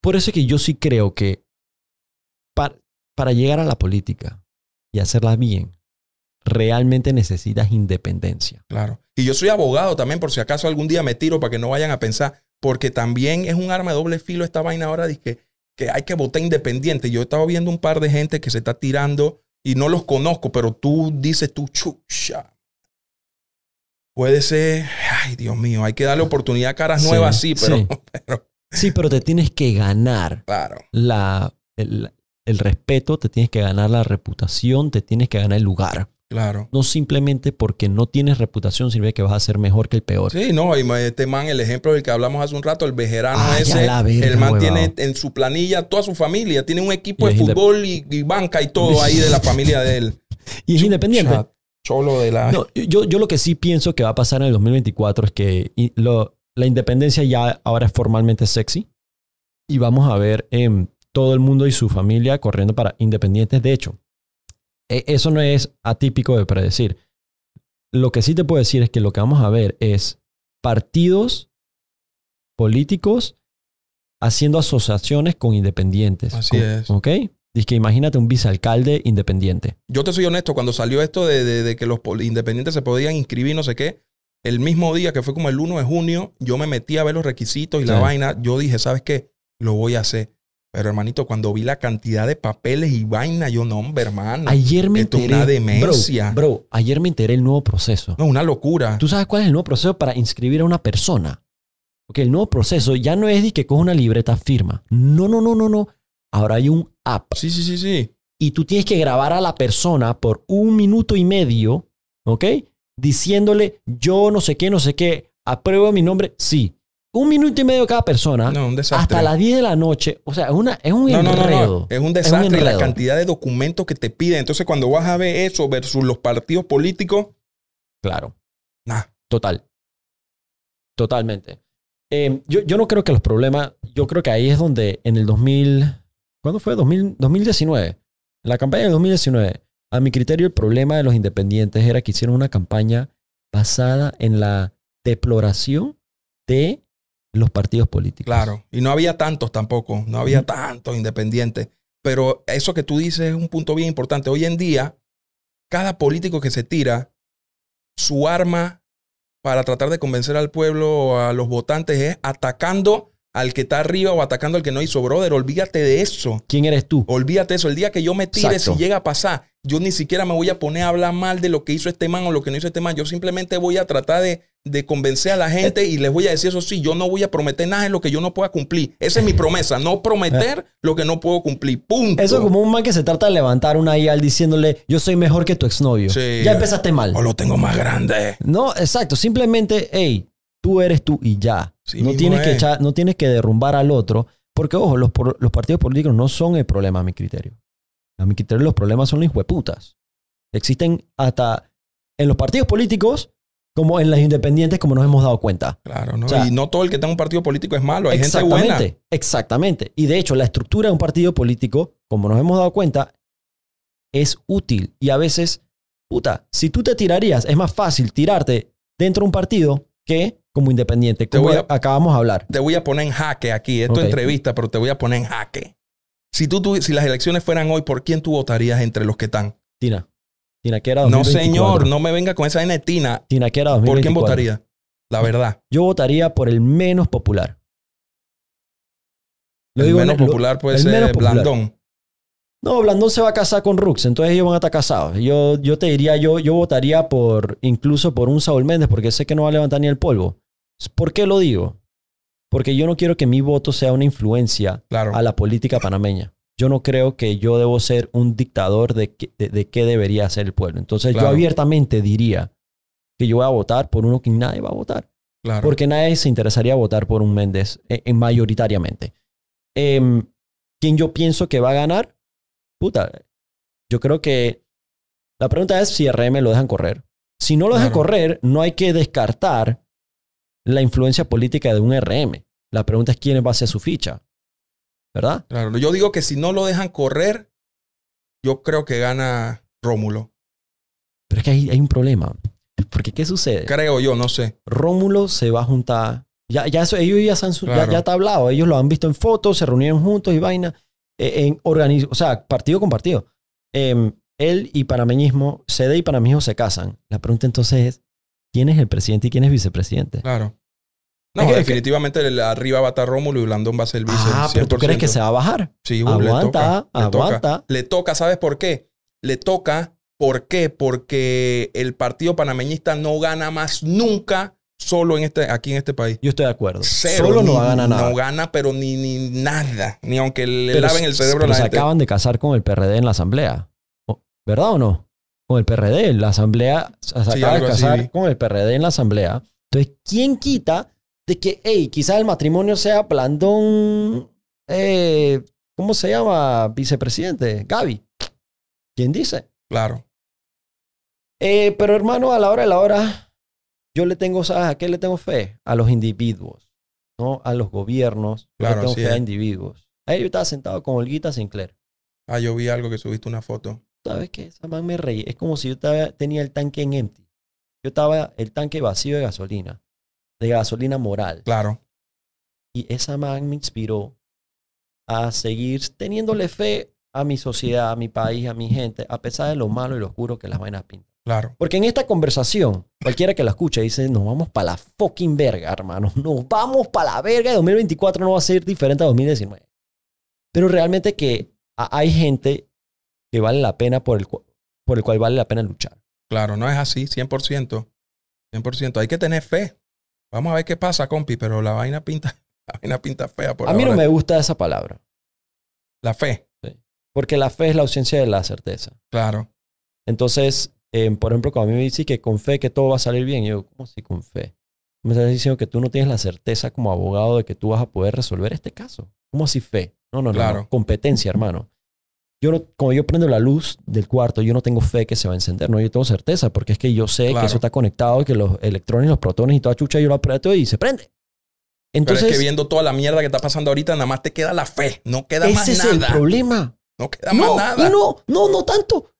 por eso es que yo sí creo que para, para llegar a la política y hacerla bien, realmente necesitas independencia. Claro. Y yo soy abogado también, por si acaso algún día me tiro para que no vayan a pensar, porque también es un arma de doble filo esta vaina ahora de que que hay que votar independiente. Yo he estado viendo un par de gente que se está tirando y no los conozco, pero tú dices tú, chucha. Puede ser, ay Dios mío, hay que darle oportunidad a caras nuevas, sí, pero, sí. pero... te tienes que ganar la, el respeto, te tienes que ganar la reputación, te tienes que ganar el lugar. Claro. No simplemente porque no tienes reputación sirve que vas a ser mejor que el peor. Sí, no, este man, el ejemplo del que hablamos hace un rato, el vejerano ese, el man tiene en su planilla toda su familia, tiene un equipo de fútbol y, banca y todo ahí de la familia de él. y es independiente. de la... No, yo, yo lo que sí pienso que va a pasar en el 2024 es que la independencia ya ahora es formalmente sexy y vamos a ver em, todo el mundo y su familia corriendo para independientes. De hecho, e, eso no es atípico de predecir. Lo que sí te puedo decir es que lo que vamos a ver es partidos políticos haciendo asociaciones con independientes. Así es. ¿Ok? Dice que imagínate un vicealcalde independiente. Yo te soy honesto, cuando salió esto de, que los independientes se podían inscribir, no sé qué, el mismo día que fue como el 1 de junio, yo me metí a ver los requisitos y la vaina. Yo dije, ¿sabes qué? Lo voy a hacer. Pero hermanito, cuando vi la cantidad de papeles y vaina, yo no, hombre, hermano. Ayer me esto enteré. una demencia. Bro, ayer me enteré el nuevo proceso. No, una locura. ¿Tú sabes cuál es el nuevo proceso para inscribir a una persona? Porque el nuevo proceso ya no es de que cojo una libreta firma. No, no, no, no, no. Ahora hay un app. Sí, sí, sí, sí. Y tú tienes que grabar a la persona por un minuto y medio, ¿ok? Diciéndole, yo no sé qué, no sé qué, apruebo mi nombre, sí un minuto y medio cada persona. Hasta las 10 de la noche. O sea, es, una, es un enredo. es un desastre la cantidad de documentos que te piden. Entonces, cuando vas a ver eso versus los partidos políticos. Claro. nada Total. Totalmente. Em, yo, yo, no creo que los problemas. Yo creo que ahí es donde en el 2000. ¿Cuándo fue? 2019. En la campaña del 2019. A mi criterio, el problema de los independientes era que hicieron una campaña basada en la deploración de los partidos políticos. Claro, y no había tantos tampoco, no había tantos independientes. Pero eso que tú dices es un punto bien importante. Hoy en día, cada político que se tira, su arma para tratar de convencer al pueblo o a los votantes es atacando al que está arriba o atacando al que no hizo, brother. Olvídate de eso. ¿Quién eres tú? Olvídate de eso. El día que yo me tire, si llega a pasar, yo ni siquiera me voy a poner a hablar mal de lo que hizo este man o lo que no hizo este man. Yo simplemente voy a tratar de, convencer a la gente y les voy a decir eso sí, yo no voy a prometer nada en lo que yo no pueda cumplir. Esa es mi promesa, no prometer lo que no puedo cumplir. Punto. Eso es como un man que se trata de levantar una IAL diciéndole, yo soy mejor que tu exnovio. Ya empezaste mal. O lo tengo más grande. No, exacto. Simplemente, hey, tú eres tú y ya. no, tienes que no tienes que derrumbar al otro. Porque, ojo, los, los partidos políticos no son el problema a mi criterio. A mi los problemas son los hueputas. Existen hasta en los partidos políticos como en las independientes, como nos hemos dado cuenta. Claro, ¿no? y no todo el que está un partido político es malo, hay gente buena. Exactamente. Y de hecho, la estructura de un partido político, como nos hemos dado cuenta, es útil. Y a veces, puta, si tú te tirarías, es más fácil tirarte dentro de un partido que como independiente, como acabamos de hablar. Te voy a poner en jaque aquí, es entrevista, pero te voy a poner en jaque. Si, las elecciones fueran hoy, ¿por quién tú votarías entre los que están? Tina. Tina, ¿qué No, señor, no me venga con esa N Tina. Tina, ¿qué ¿Por quién votaría? La verdad. Yo votaría por el menos popular. el menos popular puede ser Blandón. No, Blandón se va a casar con Rux, entonces ellos van a estar casados. Yo, yo te diría, yo, yo votaría por incluso por un Saúl Méndez, porque sé que no va a levantar ni el polvo. ¿Por qué lo digo? Porque yo no quiero que mi voto sea una influencia a la política panameña. Yo no creo que yo debo ser un dictador de, de, qué debería hacer el pueblo. Entonces yo abiertamente diría que yo voy a votar por uno que nadie va a votar. Porque nadie se interesaría votar por un Méndez e, e, mayoritariamente. Em, ¿Quién yo pienso que va a ganar? Puta, yo creo que la pregunta es si RM lo dejan correr. Si no lo dejan correr, no hay que descartar la influencia política de un RM. La pregunta es quién va a ser su ficha. ¿Verdad? Claro, yo digo que si no lo dejan correr, yo creo que gana Rómulo. Pero es que hay, un problema. Porque ¿qué sucede? Creo yo, no sé. Rómulo se va a juntar. Ya, ya ellos ya, han, ya, hablado. Ellos lo han visto en fotos, se reunieron juntos y vaina. E, en o sea, partido con partido. Em, él y panameñismo, sede y panameñismo se casan. La pregunta entonces es, quién es el presidente y quién es vicepresidente. Claro. No, definitivamente arriba va a estar Rómulo y Blandón va a ser el Ah, pero ¿tú crees que se va a bajar? Sí, aguanta, le toca, aguanta. Le toca. ¿sabes por qué? Le toca, ¿por qué? Porque el partido panameñista no gana más nunca solo en este, aquí en este país. Yo estoy de acuerdo. Solo no va a gana nada. No gana, pero ni, ni nada. Ni aunque le laven el cerebro a la se gente. se acaban de casar con el PRD en la asamblea. ¿Verdad o no? con el PRD. La asamblea se acaba de casar con el PRD en la asamblea. Entonces, ¿quién quita de que, hey, quizás el matrimonio sea blandón... Eh, ¿cómo se llama? Vicepresidente, Gaby. ¿Quién dice? Claro. Eh, pero hermano, a la hora de la hora, yo le tengo, ¿sabes a qué le tengo fe? A los individuos, ¿no? A los gobiernos. Claro, yo tengo fe a individuos. Ahí yo estaba sentado con Olguita Sinclair. Ah, yo vi algo que subiste una foto. ¿sabes qué? Esa man me reí. Es como si yo tenía el tanque en empty. Yo estaba el tanque vacío de gasolina, de gasolina moral. Claro. Y esa man me inspiró a seguir teniéndole fe a mi sociedad, a mi país, a mi gente, a pesar de lo malo y lo oscuro que las vainas pintan. Claro. Porque en esta conversación, cualquiera que la escuche dice, nos vamos para la fucking verga, hermano. Nos vamos para la verga y 2024 no va a ser diferente a 2019. Pero realmente que hay gente que vale la pena, por el, por el cual vale la pena luchar. Claro, no es así, 100%. 100%. Hay que tener fe. Vamos a ver qué pasa, compi, pero la vaina pinta, la vaina pinta fea. Por a mí no me gusta esa palabra. La fe. Sí. Porque la fe es la ausencia de la certeza. Claro. Entonces, em, por ejemplo, cuando a mí me dicen que con fe que todo va a salir bien, yo, ¿cómo si con fe? Me estás diciendo que tú no tienes la certeza como abogado de que tú vas a poder resolver este caso. ¿Cómo así fe? No, no, no. Competencia, hermano yo no, cuando yo prendo la luz del cuarto, yo no tengo fe que se va a encender, no, yo tengo certeza, porque es que yo sé que eso está conectado que los electrones, los protones y toda chucha, yo lo aprieto y se prende. Entonces, es que viendo toda la mierda que está pasando ahorita, nada más te queda la fe, no queda más nada. Ese es el problema. No queda más nada. No, no, no tanto.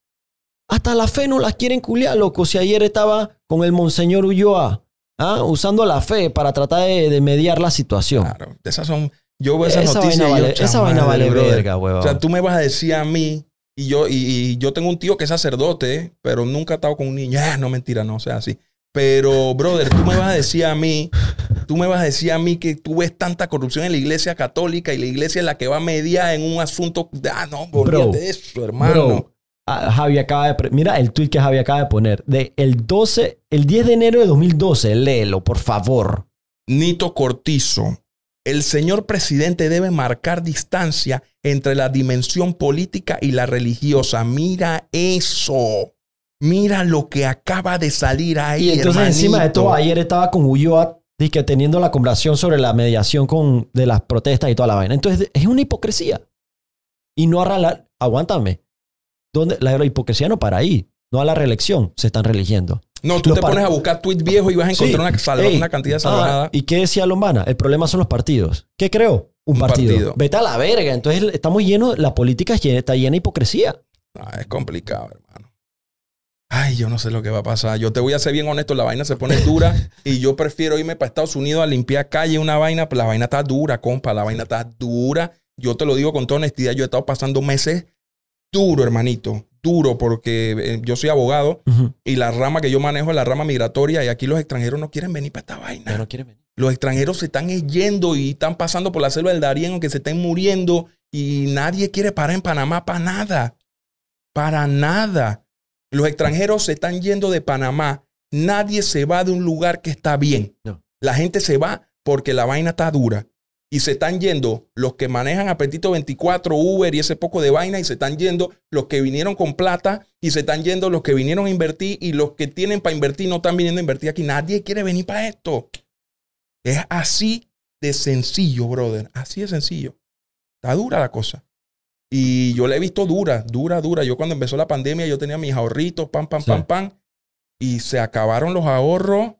Hasta la fe no la quieren culiar, loco. Si ayer estaba con el monseñor Ulloa, ¿ah? usando la fe para tratar de, de mediar la situación. Claro, esas son yo veo esas esa noticias. esa vaina vale verga, O sea, tú me vas a decir a mí, y yo, y, yo tengo un tío que es sacerdote, pero nunca he estado con un niño. Ah, no, mentira, no, sea, así. Pero, brother, tú me vas a decir a mí, tú me vas a decir a mí que tú ves tanta corrupción en la iglesia católica y la iglesia es la que va a mediar en un asunto. Ah, no, bro, eso, hermano. acaba de. Mira el tweet que Javi acaba de poner. De el 12, el 10 de enero de 2012, léelo, por favor. Nito Cortizo, el señor presidente debe marcar distancia entre la dimensión política y la religiosa. Mira eso. Mira lo que acaba de salir ahí. Y entonces, encima de todo, ayer estaba con Ulloa que teniendo la conversación sobre la mediación de las protestas y toda la vaina. Entonces, es una hipocresía. Y no la aguántame. la hipocresía no para ahí. No a la reelección se están religiendo. No, tú te pones a buscar tweets viejos y vas a encontrar una, cantidad de ah, ¿Y qué decía Lombana? El problema son los partidos. ¿Qué creo? Un, partido. Vete a la verga. Entonces estamos llenos, la política está llena de hipocresía. Ah, es complicado, hermano. Ay, yo no sé lo que va a pasar. Yo te voy a ser bien honesto, la vaina se pone dura y yo prefiero irme para Estados Unidos a limpiar calle una vaina. Pues la vaina está dura, compa, la vaina está dura. Yo te lo digo con toda honestidad, yo he estado pasando meses duro, hermanito duro porque eh, yo soy abogado y la rama que yo manejo es la rama migratoria y aquí los extranjeros no quieren venir para esta vaina. Los extranjeros se están yendo y están pasando por la selva del Darién aunque se estén muriendo y nadie quiere parar en Panamá para nada. Para nada. Los extranjeros se están yendo de Panamá. Nadie se va de un lugar que está bien. La gente se va porque la vaina está dura y se están yendo los que manejan Apetito 24, Uber y ese poco de vaina, y se están yendo los que vinieron con plata, y se están yendo los que vinieron a invertir, y los que tienen para invertir no están viniendo a invertir aquí. Nadie quiere venir para esto. Es así de sencillo, brother. Así de sencillo. Está dura la cosa. Y yo la he visto dura, dura, dura. Yo cuando empezó la pandemia, yo tenía mis ahorritos, pam, pam, pan, pam, pam. Y se acabaron los ahorros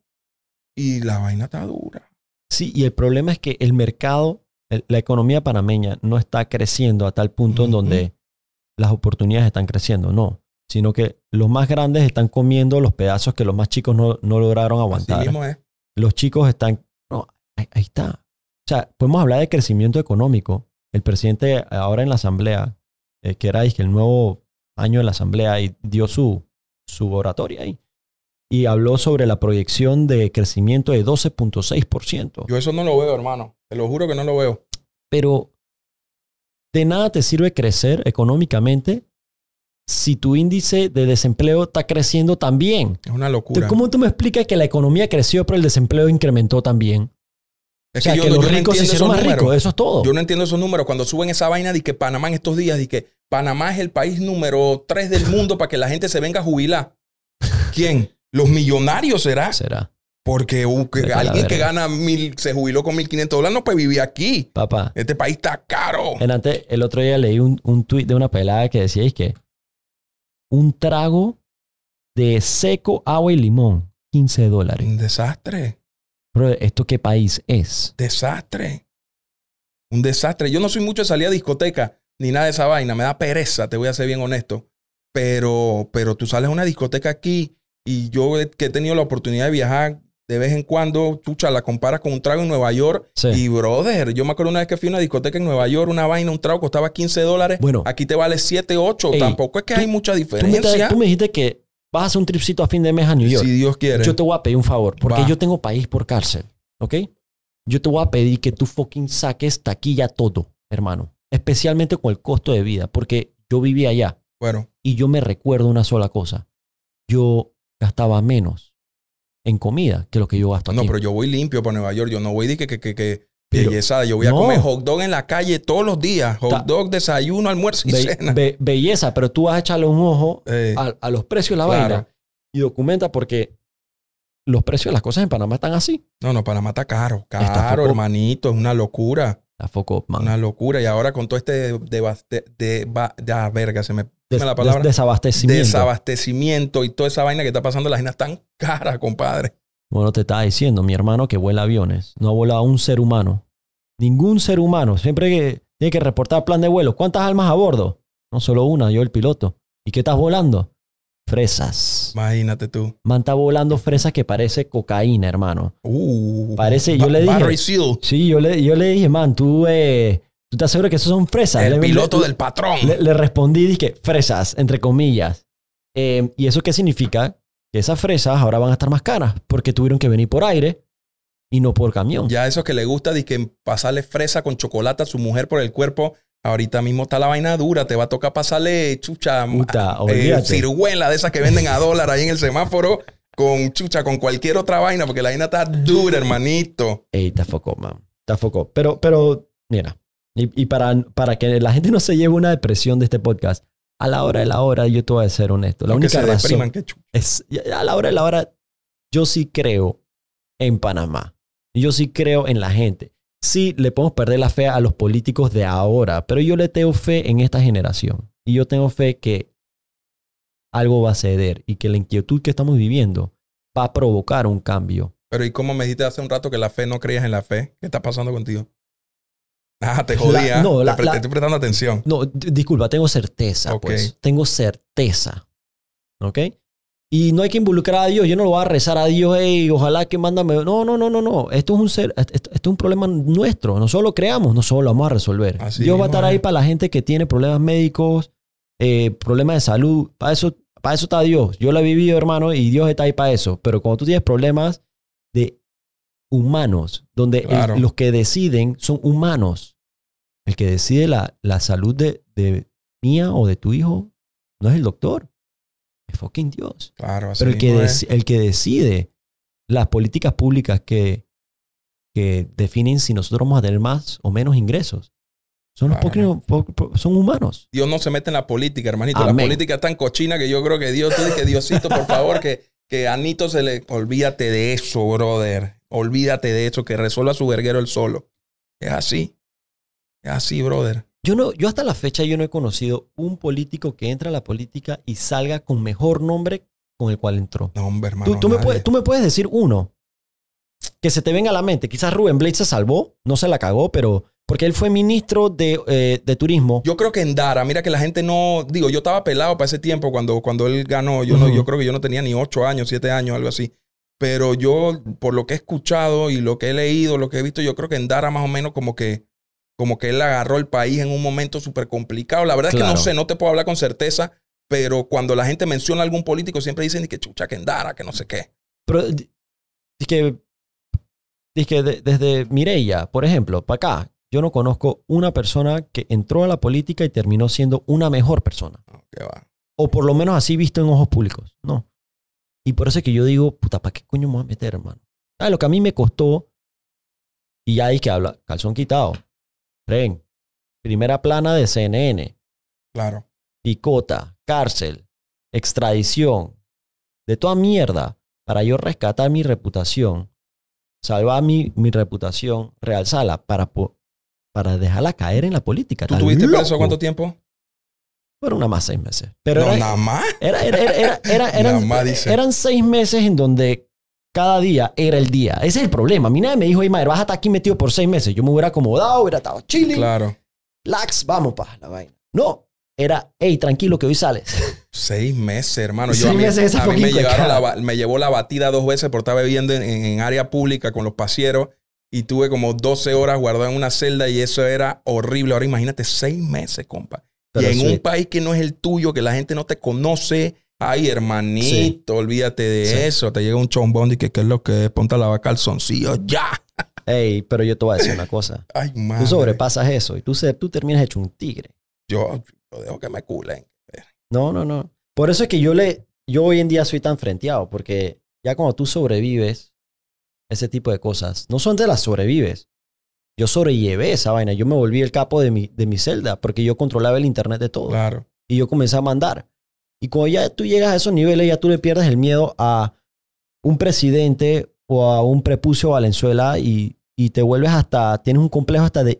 y la vaina está dura. Sí, y el problema es que el mercado, la economía panameña no está creciendo a tal punto en donde las oportunidades están creciendo, no, sino que los más grandes están comiendo los pedazos que los más chicos no, lograron aguantar. mismo, Los chicos están, no, ahí, está. O sea, podemos hablar de crecimiento económico. El presidente ahora en la asamblea, eh, que era el nuevo año de la asamblea, y dio su, su oratoria ahí y habló sobre la proyección de crecimiento de 12.6%. Yo eso no lo veo, hermano. Te lo juro que no lo veo. Pero de nada te sirve crecer económicamente si tu índice de desempleo está creciendo también. Es una locura. ¿Cómo tú me explicas que la economía creció pero el desempleo incrementó también? Es que, los ricos se hicieron más ricos, eso es todo. Yo no entiendo esos números. Cuando suben esa vaina de que Panamá en estos días, de que Panamá es el país número 3 del mundo para que la gente se venga a jubilar. ¿Quién? Los millonarios será. Será. Porque uh, alguien que gana mil, se jubiló con 1.500 dólares no puede vivir aquí. Papá. Este país está caro. En el otro día leí un, un tuit de una pelada que decía que un trago de seco, agua y limón, 15 dólares. Un desastre. Pero ¿esto qué país es? Desastre. Un desastre. Yo no soy mucho de salir a discoteca ni nada de esa vaina. Me da pereza, te voy a ser bien honesto. Pero, pero tú sales a una discoteca aquí y yo que he tenido la oportunidad de viajar de vez en cuando, chucha, la comparas con un trago en Nueva York. Y brother, yo me acuerdo una vez que fui a una discoteca en Nueva York, una vaina, un trago costaba 15 dólares. Bueno, aquí te vale 7, 8. Tampoco es que hay mucha diferencia. Tú me, dijiste que vas a hacer un tripcito a fin de mes a New York. Si Dios quiere. Yo te voy a pedir un favor, porque yo tengo país por cárcel, ¿ok? Yo te voy a pedir que tú fucking saques taquilla todo, hermano. Especialmente con el costo de vida, porque yo vivía allá. Bueno. Y yo me recuerdo una sola cosa. Yo gastaba menos en comida que lo que yo gasto aquí. No, pero yo voy limpio para Nueva York. Yo no voy de que, que, que, belleza. Yo voy a comer hot dog en la calle todos los días. Hot dog, desayuno, almuerzo y cena. belleza, pero tú vas a echarle un ojo eh. a, los precios de la vaina y documenta porque los precios de las cosas en Panamá están así. No, no, Panamá está caro. Caro, hermanito. Es una locura. La Una locura. Y ahora con todo este se me la palabra. desabastecimiento. y toda esa vaina que está pasando, las vainas tan caras, compadre. Bueno, te estaba diciendo, mi hermano que vuela aviones. No ha volado un ser humano. Ningún ser humano. Siempre que tiene que reportar plan de vuelo. ¿Cuántas almas a bordo? No solo una, yo el piloto. ¿Y qué estás volando? fresas. Imagínate tú. Man está volando fresas que parece cocaína, hermano. Uh, parece, yo le dije. Sí, yo le, yo le dije, man, tú, eh, tú estás seguro que esos son fresas. El piloto del patrón. Le, respondí respondí, dije, fresas, entre comillas. Em, ¿Y eso qué significa? Que esas fresas ahora van a estar más caras porque tuvieron que venir por aire y no por camión. Ya eso que le gusta, de que pasarle fresa con chocolate a su mujer por el cuerpo Ahorita mismo está la vaina dura, te va a tocar pasarle chucha, Puta, eh, ciruela de esas que venden a dólar ahí en el semáforo, con chucha, con cualquier otra vaina, porque la vaina está dura, hermanito. Ey, está foco, man. Está foco. Pero, pero, mira, y, para, para que la gente no se lleve una depresión de este podcast, a la hora de la hora, yo te voy a ser honesto. La única razón es, a la hora de la hora, yo sí creo en Panamá. Yo sí creo en la gente. Sí, le podemos perder la fe a los políticos de ahora, pero yo le tengo fe en esta generación. Y yo tengo fe que algo va a ceder y que la inquietud que estamos viviendo va a provocar un cambio. Pero ¿y cómo me dijiste hace un rato que la fe no creías en la fe? ¿Qué está pasando contigo? Ah, te jodía. no, la, te, estoy prestando atención. No, disculpa, tengo certeza, pues. Tengo certeza. ¿Ok? Y no hay que involucrar a Dios. Yo no lo voy a rezar a Dios, hey, ojalá que mándame. No, no, no, no, no. Esto es un ser, esto, es un problema nuestro. Nosotros lo creamos, nosotros lo vamos a resolver. Así Dios va a estar ahí para la gente que tiene problemas médicos, eh, problemas de salud. Para eso, para eso está Dios. Yo lo he vivido, hermano, y Dios está ahí para eso. Pero cuando tú tienes problemas de humanos, donde los que deciden son humanos. El que decide la, la salud de mía o de tu hijo no es el doctor es Dios. Claro, Pero el que, el que decide las políticas públicas que, que definen si nosotros vamos a tener más o menos ingresos son, los son humanos. Dios no se mete en la política, hermanito. La política es tan cochina que yo creo que Dios, que Diosito, por favor, que, que Anito se le. Olvídate de eso, brother. Olvídate de eso, que resuelva su verguero el solo. Es así. Es así, brother. Yo, no, yo hasta la fecha yo no he conocido un político que entra a la política y salga con mejor nombre con el cual entró. No, hombre, hermano. Tú, me, puedes, decir uno que se te venga a la mente. Quizás Rubén Blake se salvó, no se la cagó, pero porque él fue ministro eh, de, turismo. Yo creo que en Dara, mira que la gente no, digo, yo estaba pelado para ese tiempo cuando, cuando él ganó, yo, no, yo creo que yo no tenía ni ocho años, siete años, algo así. Pero yo, por lo que he escuchado y lo que he leído, lo que he visto, yo creo que en Dara más o menos como que como que él agarró el país en un momento súper complicado. La verdad es que no sé, no te puedo hablar con certeza, pero cuando la gente menciona a algún político siempre dicen que chucha, que endara, que no sé qué. Pero es que, que desde Mireya, por ejemplo, para acá, yo no conozco una persona que entró a la política y terminó siendo una mejor persona. Ah, o por lo menos así visto en ojos públicos. No. Y por eso es que yo digo, puta, ¿para qué coño me voy a meter, hermano? Ah, lo que a mí me costó, y ahí hay que habla, calzón quitado Ren, primera plana de CNN. Claro. Picota, cárcel, extradición, de toda mierda, para yo rescatar mi reputación, salvar mi, mi reputación, realzarla, para, para dejarla caer en la política. ¿Tú tuviste preso cuánto tiempo? Fueron nada más seis meses. Pero nada más. Era, era, eran seis meses en donde cada día era el día. Ese es el problema. A mí me dijo, hey, madre, vas a aquí metido por seis meses. Yo me hubiera acomodado, hubiera estado chile. Claro. Lax, vamos, pa, la vaina. No, era, hey, tranquilo que hoy sales. Seis meses, hermano. seis meses a mí me, me llevó la batida dos veces por estar bebiendo en, área pública con los pasieros y tuve como 12 horas guardado en una celda y eso era horrible. Ahora imagínate, seis meses, compa. y en un país que no es el tuyo, que la gente no te conoce, Ay, hermanito, olvídate de eso. Te llega un chombón y que qué es lo que es, la vaca al soncillo, ya. Ey, pero yo te voy a decir una cosa. Ay, madre. Tú sobrepasas eso y tú, tú terminas hecho un tigre. Yo, lo dejo que me culen. No, no, no. Por eso es que yo le, yo hoy en día soy tan frenteado, porque ya cuando tú sobrevives ese tipo de cosas, no son de las sobrevives. Yo sobrellevé esa vaina, yo me volví el capo de mi, de mi celda, porque yo controlaba el internet de todo. Claro. Y yo comencé a mandar. Y cuando ya tú llegas a esos niveles, ya tú le pierdes el miedo a un presidente o a un prepucio Valenzuela y, te vuelves hasta, tienes un complejo hasta de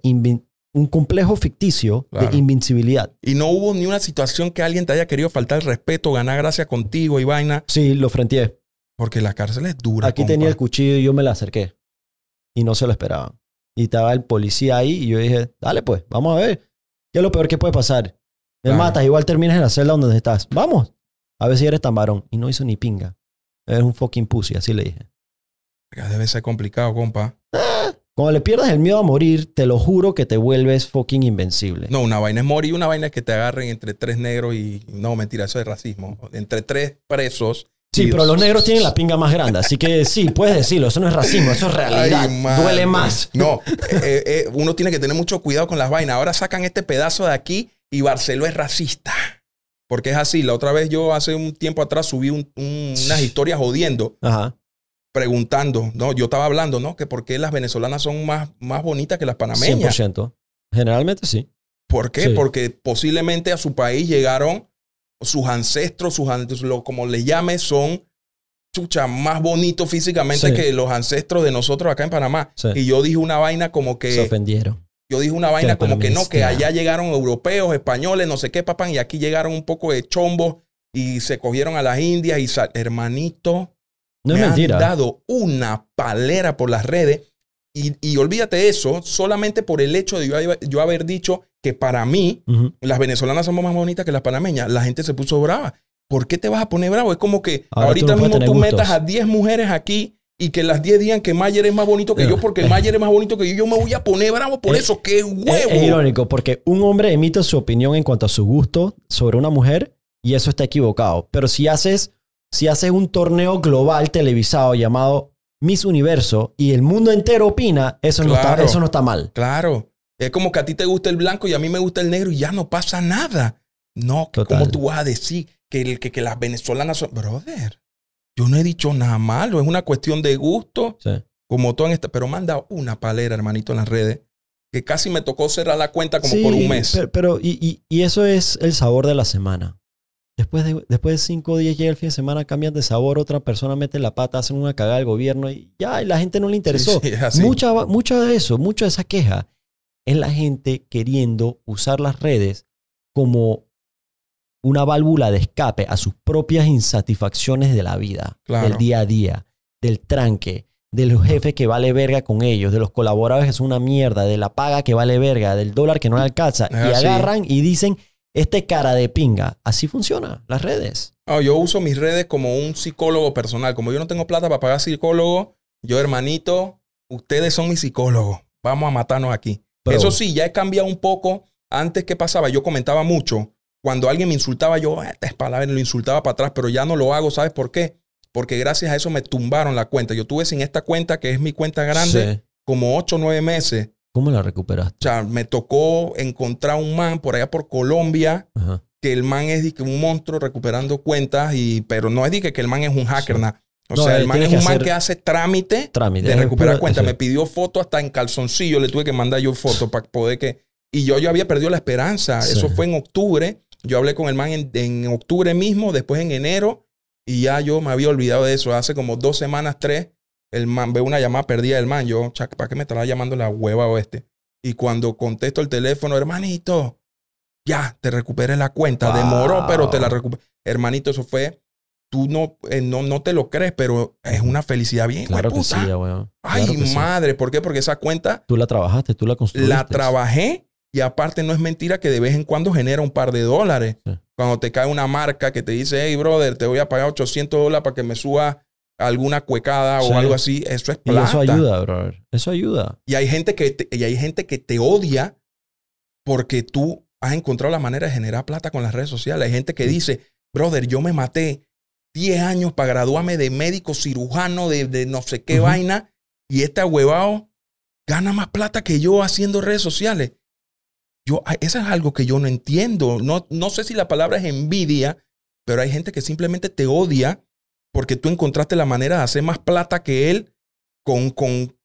un complejo ficticio de invincibilidad. Y no hubo ni una situación que alguien te haya querido faltar el respeto, ganar gracia contigo y vaina. Sí, lo frenteé. Porque la cárcel es dura. Aquí tenía el cuchillo y yo me la acerqué. Y no se lo esperaban. Y estaba el policía ahí y yo dije, dale pues, vamos a ver. ¿Qué es lo peor que puede pasar? Me matas, igual terminas en la celda donde estás. Vamos. A ver si eres tan varón. Y no hizo ni pinga. Eres un fucking pussy, así le dije. Debe ser complicado, compa. Ah, cuando le pierdas el miedo a morir, te lo juro que te vuelves fucking invencible. No, una vaina es morir, una vaina es que te agarren entre tres negros y. No, mentira, eso es racismo. Entre tres presos. Sí, pero los negros tienen la pinga más grande, así que sí, puedes decirlo, eso no es racismo, eso es realidad. Duele más. No, eh, eh, eh, uno tiene que tener mucho cuidado con las vainas. Ahora sacan este pedazo de aquí y Barceló es racista. Porque es así. La otra vez yo hace un tiempo atrás subí unas historias jodiendo. Ajá. Preguntando, no, yo estaba hablando, ¿no? Que por qué las venezolanas son más, más bonitas que las panameñas. 100%. Generalmente sí. ¿Por qué? Porque posiblemente a su país llegaron sus ancestros, sus ancestros, como le llame, son chucha más bonitos físicamente que los ancestros de nosotros acá en Panamá. Y yo dije una vaina como que. Se ofendieron. Yo dije una vaina como que no, que allá llegaron europeos, españoles, no sé qué, papán, y aquí llegaron un poco de chombo y se cogieron a las indias y hermanito, me han dado una palera por las redes. Y, y, olvídate eso, solamente por el hecho de yo, haber dicho que para mí las venezolanas somos más bonitas que las panameñas, la gente se puso brava. ¿Por qué te vas a poner bravo? Es como que ahorita mismo tú metas a 10 mujeres aquí y que las 10 digan que Mayer es más bonito que yo porque Mayer es más bonito que yo, yo me voy a poner bravo por eso, qué huevo. Es, irónico porque un hombre emite su opinión en cuanto a su gusto sobre una mujer y eso está equivocado. Pero si haces, si haces un torneo global televisado llamado Miss Universo y el mundo entero opina, eso, no, está, eso no está mal. Claro. Es como que a ti te gusta el blanco y a mí me gusta el negro y ya no pasa nada. No, como tú vas a decir que, que, que las venezolanas son... Brother. Yo no he dicho nada malo, es una cuestión de gusto. Como todo en esta, pero me han dado una palera, hermanito, en las redes, que casi me tocó cerrar la cuenta como por un mes. Pero, y, eso es el sabor de la semana. Después de, después de cinco días llega el fin de semana, cambian de sabor, otra persona mete la pata, hacen una cagada al gobierno y ya, la gente no le interesó. Mucho mucha, mucha de eso, mucha de esa queja es la gente queriendo usar las redes como una válvula de escape a sus propias insatisfacciones de la vida, del día a día, del tranque, de jefe jefes que vale verga con ellos, de los colaboradores que son una mierda, de la paga que vale verga, del dólar que no alcanza. y agarran y dicen, este cara de pinga, así funciona las redes. Ah, yo uso mis redes como un psicólogo personal. Como yo no tengo plata para pagar psicólogo, yo hermanito, ustedes son mi psicólogo. Vamos a matarnos aquí. Eso sí, ya he cambiado un poco. Antes, que pasaba? Yo comentaba mucho cuando alguien me insultaba, yo, ah, esta es palabra, lo insultaba para atrás, pero ya no lo hago, ¿sabes por qué? Porque gracias a eso me tumbaron la cuenta. Yo tuve sin esta cuenta, que es mi cuenta grande, como 8 o 9 meses. ¿Cómo la recuperaste? O sea, me tocó encontrar un man por allá por Colombia, que el man es un monstruo recuperando cuentas, y, pero no es que, que el man es un hacker, nada. O sea, el man es un man que hace trámite, de recuperar cuentas. Me pidió foto hasta en calzoncillo, le tuve que mandar yo foto para poder que... Y yo, yo había perdido la esperanza. Eso fue en octubre. Yo hablé con el man en, octubre mismo, después en enero, y ya yo me había olvidado de eso. Hace como dos semanas, tres, el man ve una llamada perdida del man. Yo, ¿para qué me estaba llamando la hueva oeste? Y cuando contesto el teléfono, hermanito, ya, te recuperé la cuenta. Demoró, pero te la recuperé. Hermanito, eso fue tú eh, no, no, te lo crees, pero es una felicidad bien. Claro Ay, madre, ¿por qué? Porque esa cuenta. Tú la trabajaste, tú la construiste. La trabajé y aparte no es mentira que de vez en cuando genera un par de dólares. Cuando te cae una marca que te dice, hey, brother, te voy a pagar 800 dólares para que me suba alguna cuecada o algo así, eso es plata. Y eso ayuda, brother. Eso ayuda. Y hay gente que te, y hay gente que te odia porque tú has encontrado la manera de generar plata con las redes sociales. Hay gente que dice, brother, yo me maté 10 años para graduarme de médico cirujano, de, no sé qué vaina, y este huevado gana más plata que yo haciendo redes sociales eso es algo que yo no entiendo. No, no sé si la palabra es envidia, pero hay gente que simplemente te odia porque tú encontraste la manera de hacer más plata que él con, con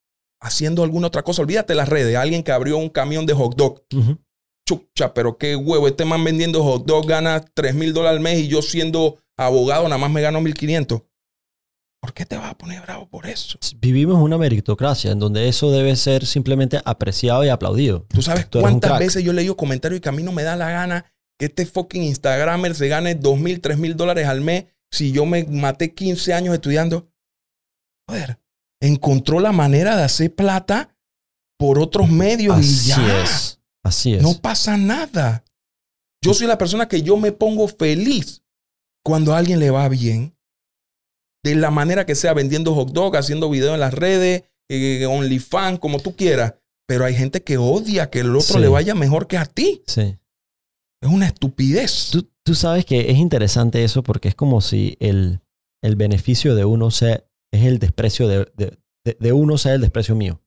haciendo alguna otra cosa. Olvídate las redes. Alguien que abrió un camión de hot dog. Chucha, pero qué huevo. Este man vendiendo hot dog gana 3 mil dólares al mes y yo siendo abogado nada más me gano 1500. ¿Por qué te vas a poner bravo por eso? Vivimos en una meritocracia en donde eso debe ser simplemente apreciado y aplaudido. Tú sabes cuántas veces yo he leído comentarios y que a mí no me da la gana que este fucking Instagramer se gane dos mil, tres mil dólares al mes si yo me maté 15 años estudiando. Joder, encontró la manera de hacer plata por otros medios y ya. es. Así es. No pasa nada. Yo soy la persona que yo me pongo feliz cuando a alguien le va bien de la manera que sea, vendiendo hot dog, haciendo videos en las redes, eh, OnlyFans, como tú quieras. Pero hay gente que odia que el otro le vaya mejor que a ti. Sí. Es una estupidez. Tú, sabes que es interesante eso porque es como si el, el beneficio de uno sea, el desprecio de, uno sea el desprecio mío.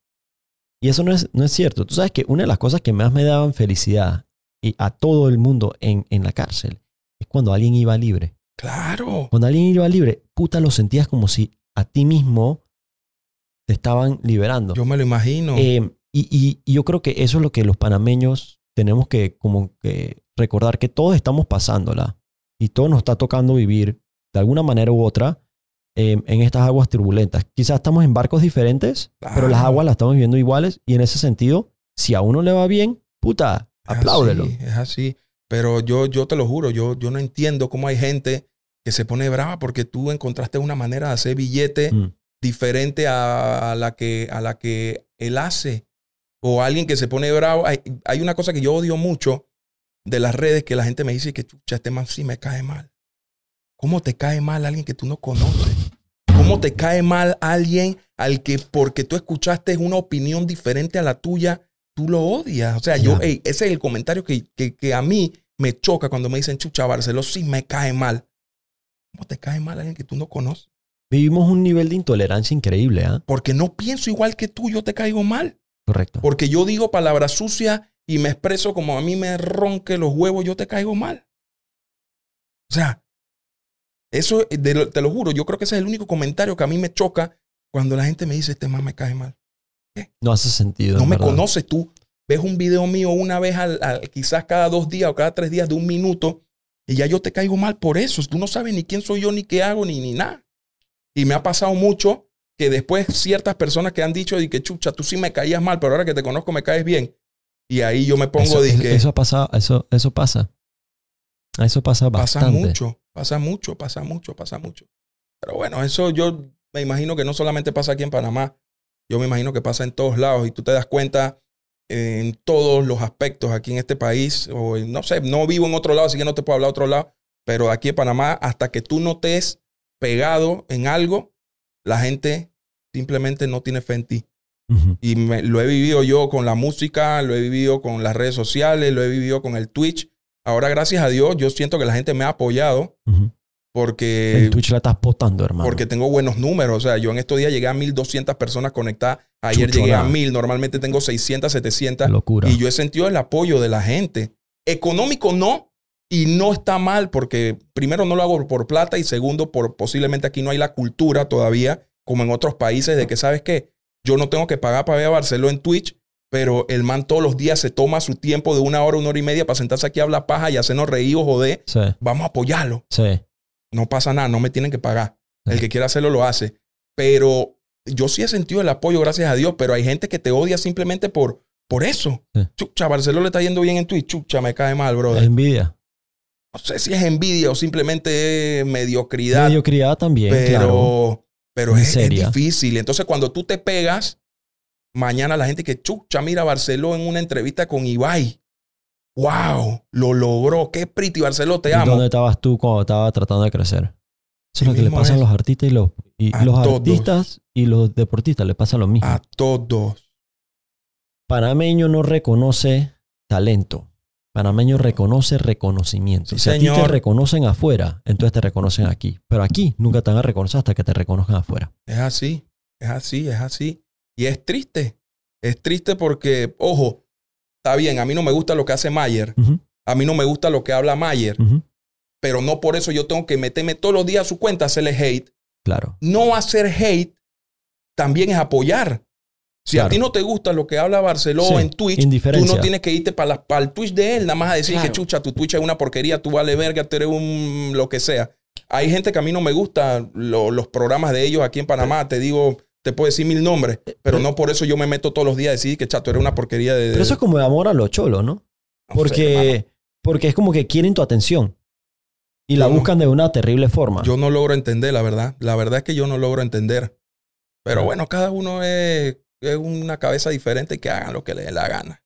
Y eso no es, no es cierto. Tú sabes que una de las cosas que más me daban felicidad y a todo el mundo en, en la cárcel es cuando alguien iba libre. Claro. Cuando alguien iba libre, puta, lo sentías como si a ti mismo te estaban liberando. Yo me lo imagino. Em, y, y, yo creo que eso es lo que los panameños tenemos que, como que recordar que todos estamos pasándola y todo nos está tocando vivir de alguna manera u otra em, en estas aguas turbulentas. Quizás estamos en barcos diferentes, pero las aguas las estamos viviendo iguales y en ese sentido, si a uno le va bien, puta, apláudelo. Es así. Pero yo, yo te lo juro, yo, yo no entiendo cómo hay gente que se pone brava porque tú encontraste una manera de hacer billete mm. diferente a, la que, a la que él hace. O alguien que se pone bravo. Hay, hay una cosa que yo odio mucho de las redes que la gente me dice que, chucha, este man sí me cae mal. ¿Cómo te cae mal alguien que tú no conoces? ¿Cómo te cae mal alguien al que porque tú escuchaste una opinión diferente a la tuya, tú lo odias. O sea, yo, ese es el comentario que, que, a mí me choca cuando me dicen, chucha, Barceló sí me cae mal. ¿Cómo te cae mal alguien que tú no conoces? Vivimos un nivel de intolerancia increíble, ¿ah? Porque no pienso igual que tú, yo te caigo mal. Correcto. Porque yo digo palabras sucias y me expreso como a mí me ronque los huevos, yo te caigo mal. O sea, eso, eh, te lo juro, yo creo que ese es el único comentario que a mí me choca cuando la gente me dice, este más me cae mal. No hace sentido. No me conoces tú. Ves un video mío una vez, al, quizás cada dos días o cada tres días de un minuto, y ya yo te caigo mal por eso. Tú no sabes ni quién soy yo, ni qué hago, ni, ni nada. Y me ha pasado mucho que después ciertas personas que han dicho, y que chucha, tú sí me caías mal, pero ahora que te conozco me caes bien. Y ahí yo me pongo, Eso pasa, eso, eso pasa. Eso pasa bastante. Pasa mucho, pasa mucho, pasa mucho, pasa mucho. Pero bueno, eso yo me imagino que no solamente pasa aquí en Panamá, yo me imagino que pasa en todos lados y tú te das cuenta eh, en todos los aspectos aquí en este país, o no sé, no vivo en otro lado, así que no te puedo hablar de otro lado, pero aquí en Panamá, hasta que tú no estés pegado en algo, la gente simplemente no tiene fe en ti. Y lo he vivido yo con la música, lo he vivido con las redes sociales, lo he vivido con el Twitch. Ahora, gracias a Dios, yo siento que la gente me ha apoyado porque. En Twitch la estás postando, hermano. Porque tengo buenos números. O sea, yo en estos días llegué a 1200 personas conectadas. Ayer llegué a 1000. Normalmente tengo 600, 700. Locura. Y yo he sentido el apoyo de la gente. Económico no. Y no está mal porque primero no lo hago por plata y segundo, por posiblemente aquí no hay la cultura todavía, como en otros países, de que sabes qué, yo no tengo que pagar para ver a Barcelona en Twitch, pero el man todos los días se toma su tiempo de una hora, una hora y media para sentarse aquí a hablar paja y hacernos reír o joder. Sí. Vamos a apoyarlo. Sí no pasa nada, no me tienen que pagar. El que quiera hacerlo lo hace. Pero yo sí he sentido el apoyo, gracias a Dios, pero hay gente que te odia simplemente por, por eso. Chucha, Barcelona le está yendo bien en Twitch. Chucha, me cae mal, brother. Es envidia. No sé si es envidia o simplemente mediocridad. Mediocridad también, pero, claro. Pero es, difícil. Entonces, cuando tú te pegas, mañana la gente que chucha, mira, Barceló en una entrevista con Ibai wow, lo logró, qué pretty, Barceló, te amo. ¿Dónde estabas tú cuando estaba tratando de crecer? Eso es lo que le pasa a los artistas y los, artistas y los deportistas, le pasa lo mismo. A todos. Panameño no reconoce talento. Panameño reconoce reconocimiento. si a ti te reconocen afuera, entonces te reconocen aquí. Pero aquí nunca te van a reconocer hasta que te reconozcan afuera. Es así, es así, es así. Y es triste. Es triste porque, ojo, está bien, a mí no me gusta lo que hace Mayer, a mí no me gusta lo que habla Mayer, pero no por eso yo tengo que meterme todos los días a su cuenta, hacerle hate. Claro. No hacer hate también es apoyar. Si a ti no te gusta lo que habla Barceló en Twitch, tú no tienes que irte para, el Twitch de él, nada más a decir que chucha, tu Twitch es una porquería, tú vale verga, tú eres un lo que sea. Hay gente que a mí no me gusta los programas de ellos aquí en Panamá, te digo, te puedo decir mil nombres, eh, pero no por eso yo me meto todos los días a decir que chato era una porquería de. Pero eso es como de amor a los cholos, ¿no? Pues, porque, porque es como que quieren tu atención. Y la buscan de una terrible forma. Yo no logro entender, la verdad. La verdad es que yo no logro entender. Pero ah. bueno, cada uno es, una cabeza diferente y que hagan lo que les dé la gana.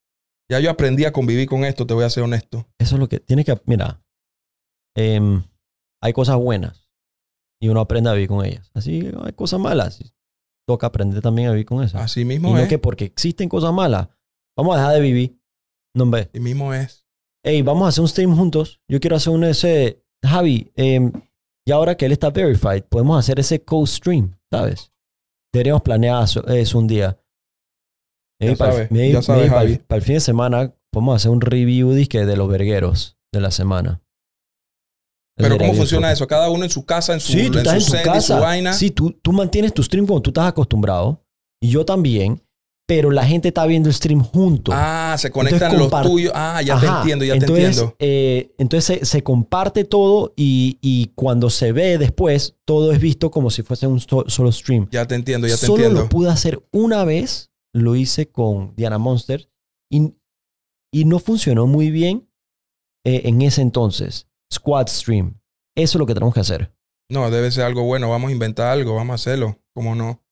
Ya yo aprendí a convivir con esto, te voy a ser honesto. Eso es lo que tienes que. Mira, em, hay cosas buenas y uno aprende a vivir con ellas. Así hay cosas malas que aprender también a vivir con eso. Así mismo y no que porque existen cosas malas, vamos a dejar de vivir. No ve. Así mismo es. Hey, vamos a hacer un stream juntos. Yo quiero hacer un ese. Javi, em, y ahora que él está verified, podemos hacer ese co-stream, ¿sabes? Deberíamos planear eso, un día. para, el, fin de semana podemos hacer un review de los vergueros de la semana. Pero ¿cómo funciona eso? Cada uno en su casa, en su, en, su, casa. vaina. Sí, tú, tú mantienes tu stream como tú estás acostumbrado. Y yo también. Pero la gente está viendo el stream junto. Ah, se conectan entonces, los tuyos. Ah, ya te entiendo, ya entonces, te entiendo. Eh, entonces se, comparte todo y, y, cuando se ve después, todo es visto como si fuese un solo stream. Ya te entiendo, ya te entiendo. Solo lo pude hacer una vez. Lo hice con Diana Monster. Y, y no funcionó muy bien eh, en ese entonces. Squad Stream. Eso es lo que tenemos que hacer. No, debe ser algo bueno. Vamos a inventar algo, vamos a hacerlo. ¿Cómo no?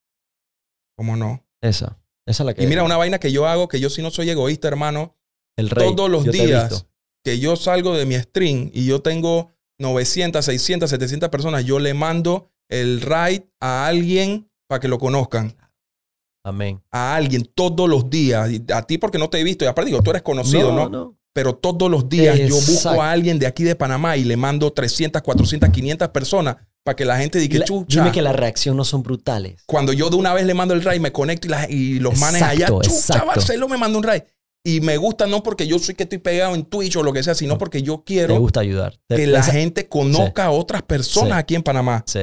¿Cómo no? Esa. Esa es la que. Y mira, una vaina que yo hago, que yo si no soy egoísta, hermano, El todos los días que yo salgo de mi stream y yo tengo 900, 600, 700 personas, yo le mando el ride a alguien para que lo conozcan. Amén. A alguien todos los días. A ti porque no te he visto. Y aparte digo, tú eres conocido, ¿no? ¿no? no pero todos los días yo busco a alguien de aquí de Panamá y le mando 300, 400, 500 personas para que la gente diga, chucha. Dime que las reacciones no son brutales. Cuando yo de una vez le mando el ray, me conecto y, las y los manes allá, chucha, exacto. me manda un ray. Y me gusta no porque yo soy que estoy pegado en Twitch o lo que sea, sino porque yo quiero. gusta ayudar. que la gente conozca a otras personas aquí en Panamá. Sí.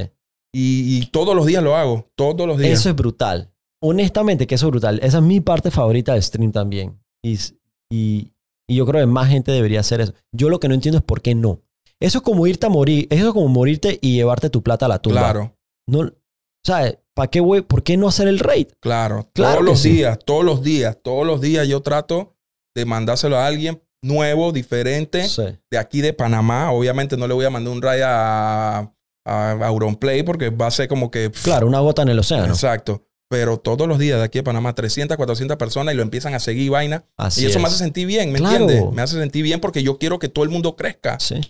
Y, todos los días lo hago. Todos los días. Eso es brutal. Honestamente, que eso es brutal. Esa es mi parte favorita de stream también. y y yo creo que más gente debería hacer eso. Yo lo que no entiendo es por qué no. Eso es como irte a morir, eso es como morirte y llevarte tu plata a la tumba. Claro. No, sea, ¿Para qué voy? ¿Por qué no hacer el raid? Claro, claro todos los días, todos los días, todos los días yo trato de mandárselo a alguien nuevo, diferente, de aquí de Panamá. Obviamente no le voy a mandar un raid a, a, Auronplay porque va a ser como que... claro, una gota en el océano. Exacto pero todos los días de aquí a Panamá, 300, 400 personas y lo empiezan a seguir vaina. y eso me hace sentir bien, ¿me entiendes? Me hace sentir bien porque yo quiero que todo el mundo crezca. Sí.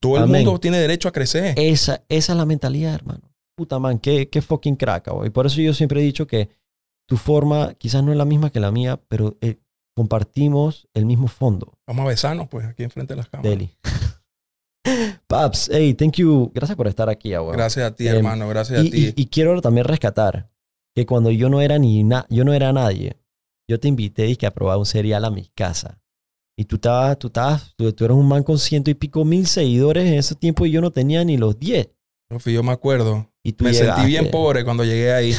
Todo el mundo tiene derecho a crecer. Esa, esa es la mentalidad, hermano. Puta man, qué, qué fucking crack, oh. Y por eso yo siempre he dicho que tu forma quizás no es la misma que la mía, pero eh, compartimos el mismo fondo. Vamos a besarnos, pues, aquí enfrente de las cámaras. Deli. Paps, hey, thank you. Gracias por estar aquí, güey. Ah, gracias a ti, em, hermano. Gracias a ti. y quiero también rescatar que cuando yo no era ni yo no era nadie, yo te invité y que a un cereal a mi casa. Y tú estabas, tú estabas, tú, eras un man con ciento y pico mil seguidores en ese tiempo y yo no tenía ni los diez. yo me acuerdo. Y tú me sentí bien pobre cuando llegué ahí.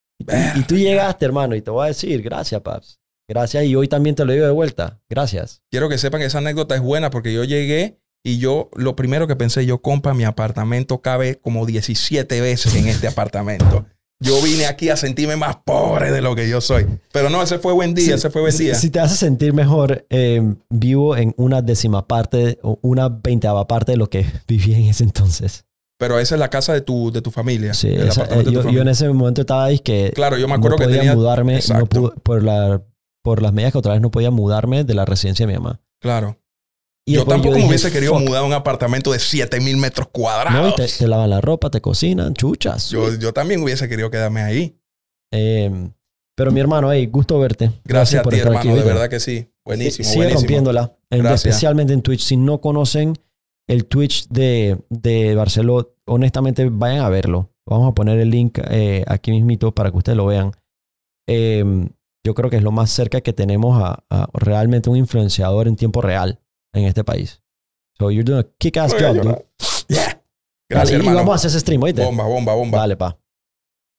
y, tú, llegaste, hermano, y te voy a decir, gracias, Paps. Gracias, y hoy también te lo digo de vuelta. Gracias. Quiero que sepan que esa anécdota es buena porque yo llegué y yo lo primero que pensé, yo compa, mi apartamento cabe como 17 veces en este apartamento yo vine aquí a sentirme más pobre de lo que yo soy. Pero no, ese fue buen día, ese fue buen día. Si, te hace sentir mejor, eh, vivo en una décima parte o una veinteava parte de lo que vivía en ese entonces. Pero esa es la casa de tu, de tu familia. Sí, eh, yo, en ese momento estaba ahí que. Claro, yo me acuerdo no podía que mudarme no pude, por, por las medidas que otra vez no podía mudarme de la residencia de mi mamá. Claro yo tampoco hubiese querido mudar a un apartamento de 7000 metros cuadrados. No, te, lavan la ropa, te cocinan, chuchas. Yo, también hubiese querido quedarme ahí. Em, pero mi hermano, gusto verte. Gracias, por a ti, hermano, de ¿verdad? que sí. Buenísimo. sigue rompiéndola, especialmente en Twitch. Si no conocen el Twitch de, de Barceló, honestamente vayan a verlo. Vamos a poner el link eh, aquí mismito para que ustedes lo vean. Em, yo creo que es lo más cerca que tenemos a realmente un influenciador en tiempo real en este país. So you're doing a kick-ass job, dude. Yeah. Gracias, Dale, hermano. Y vamos a hacer ese stream, ¿oíste? Bomba, bomba, bomba. Dale, pa.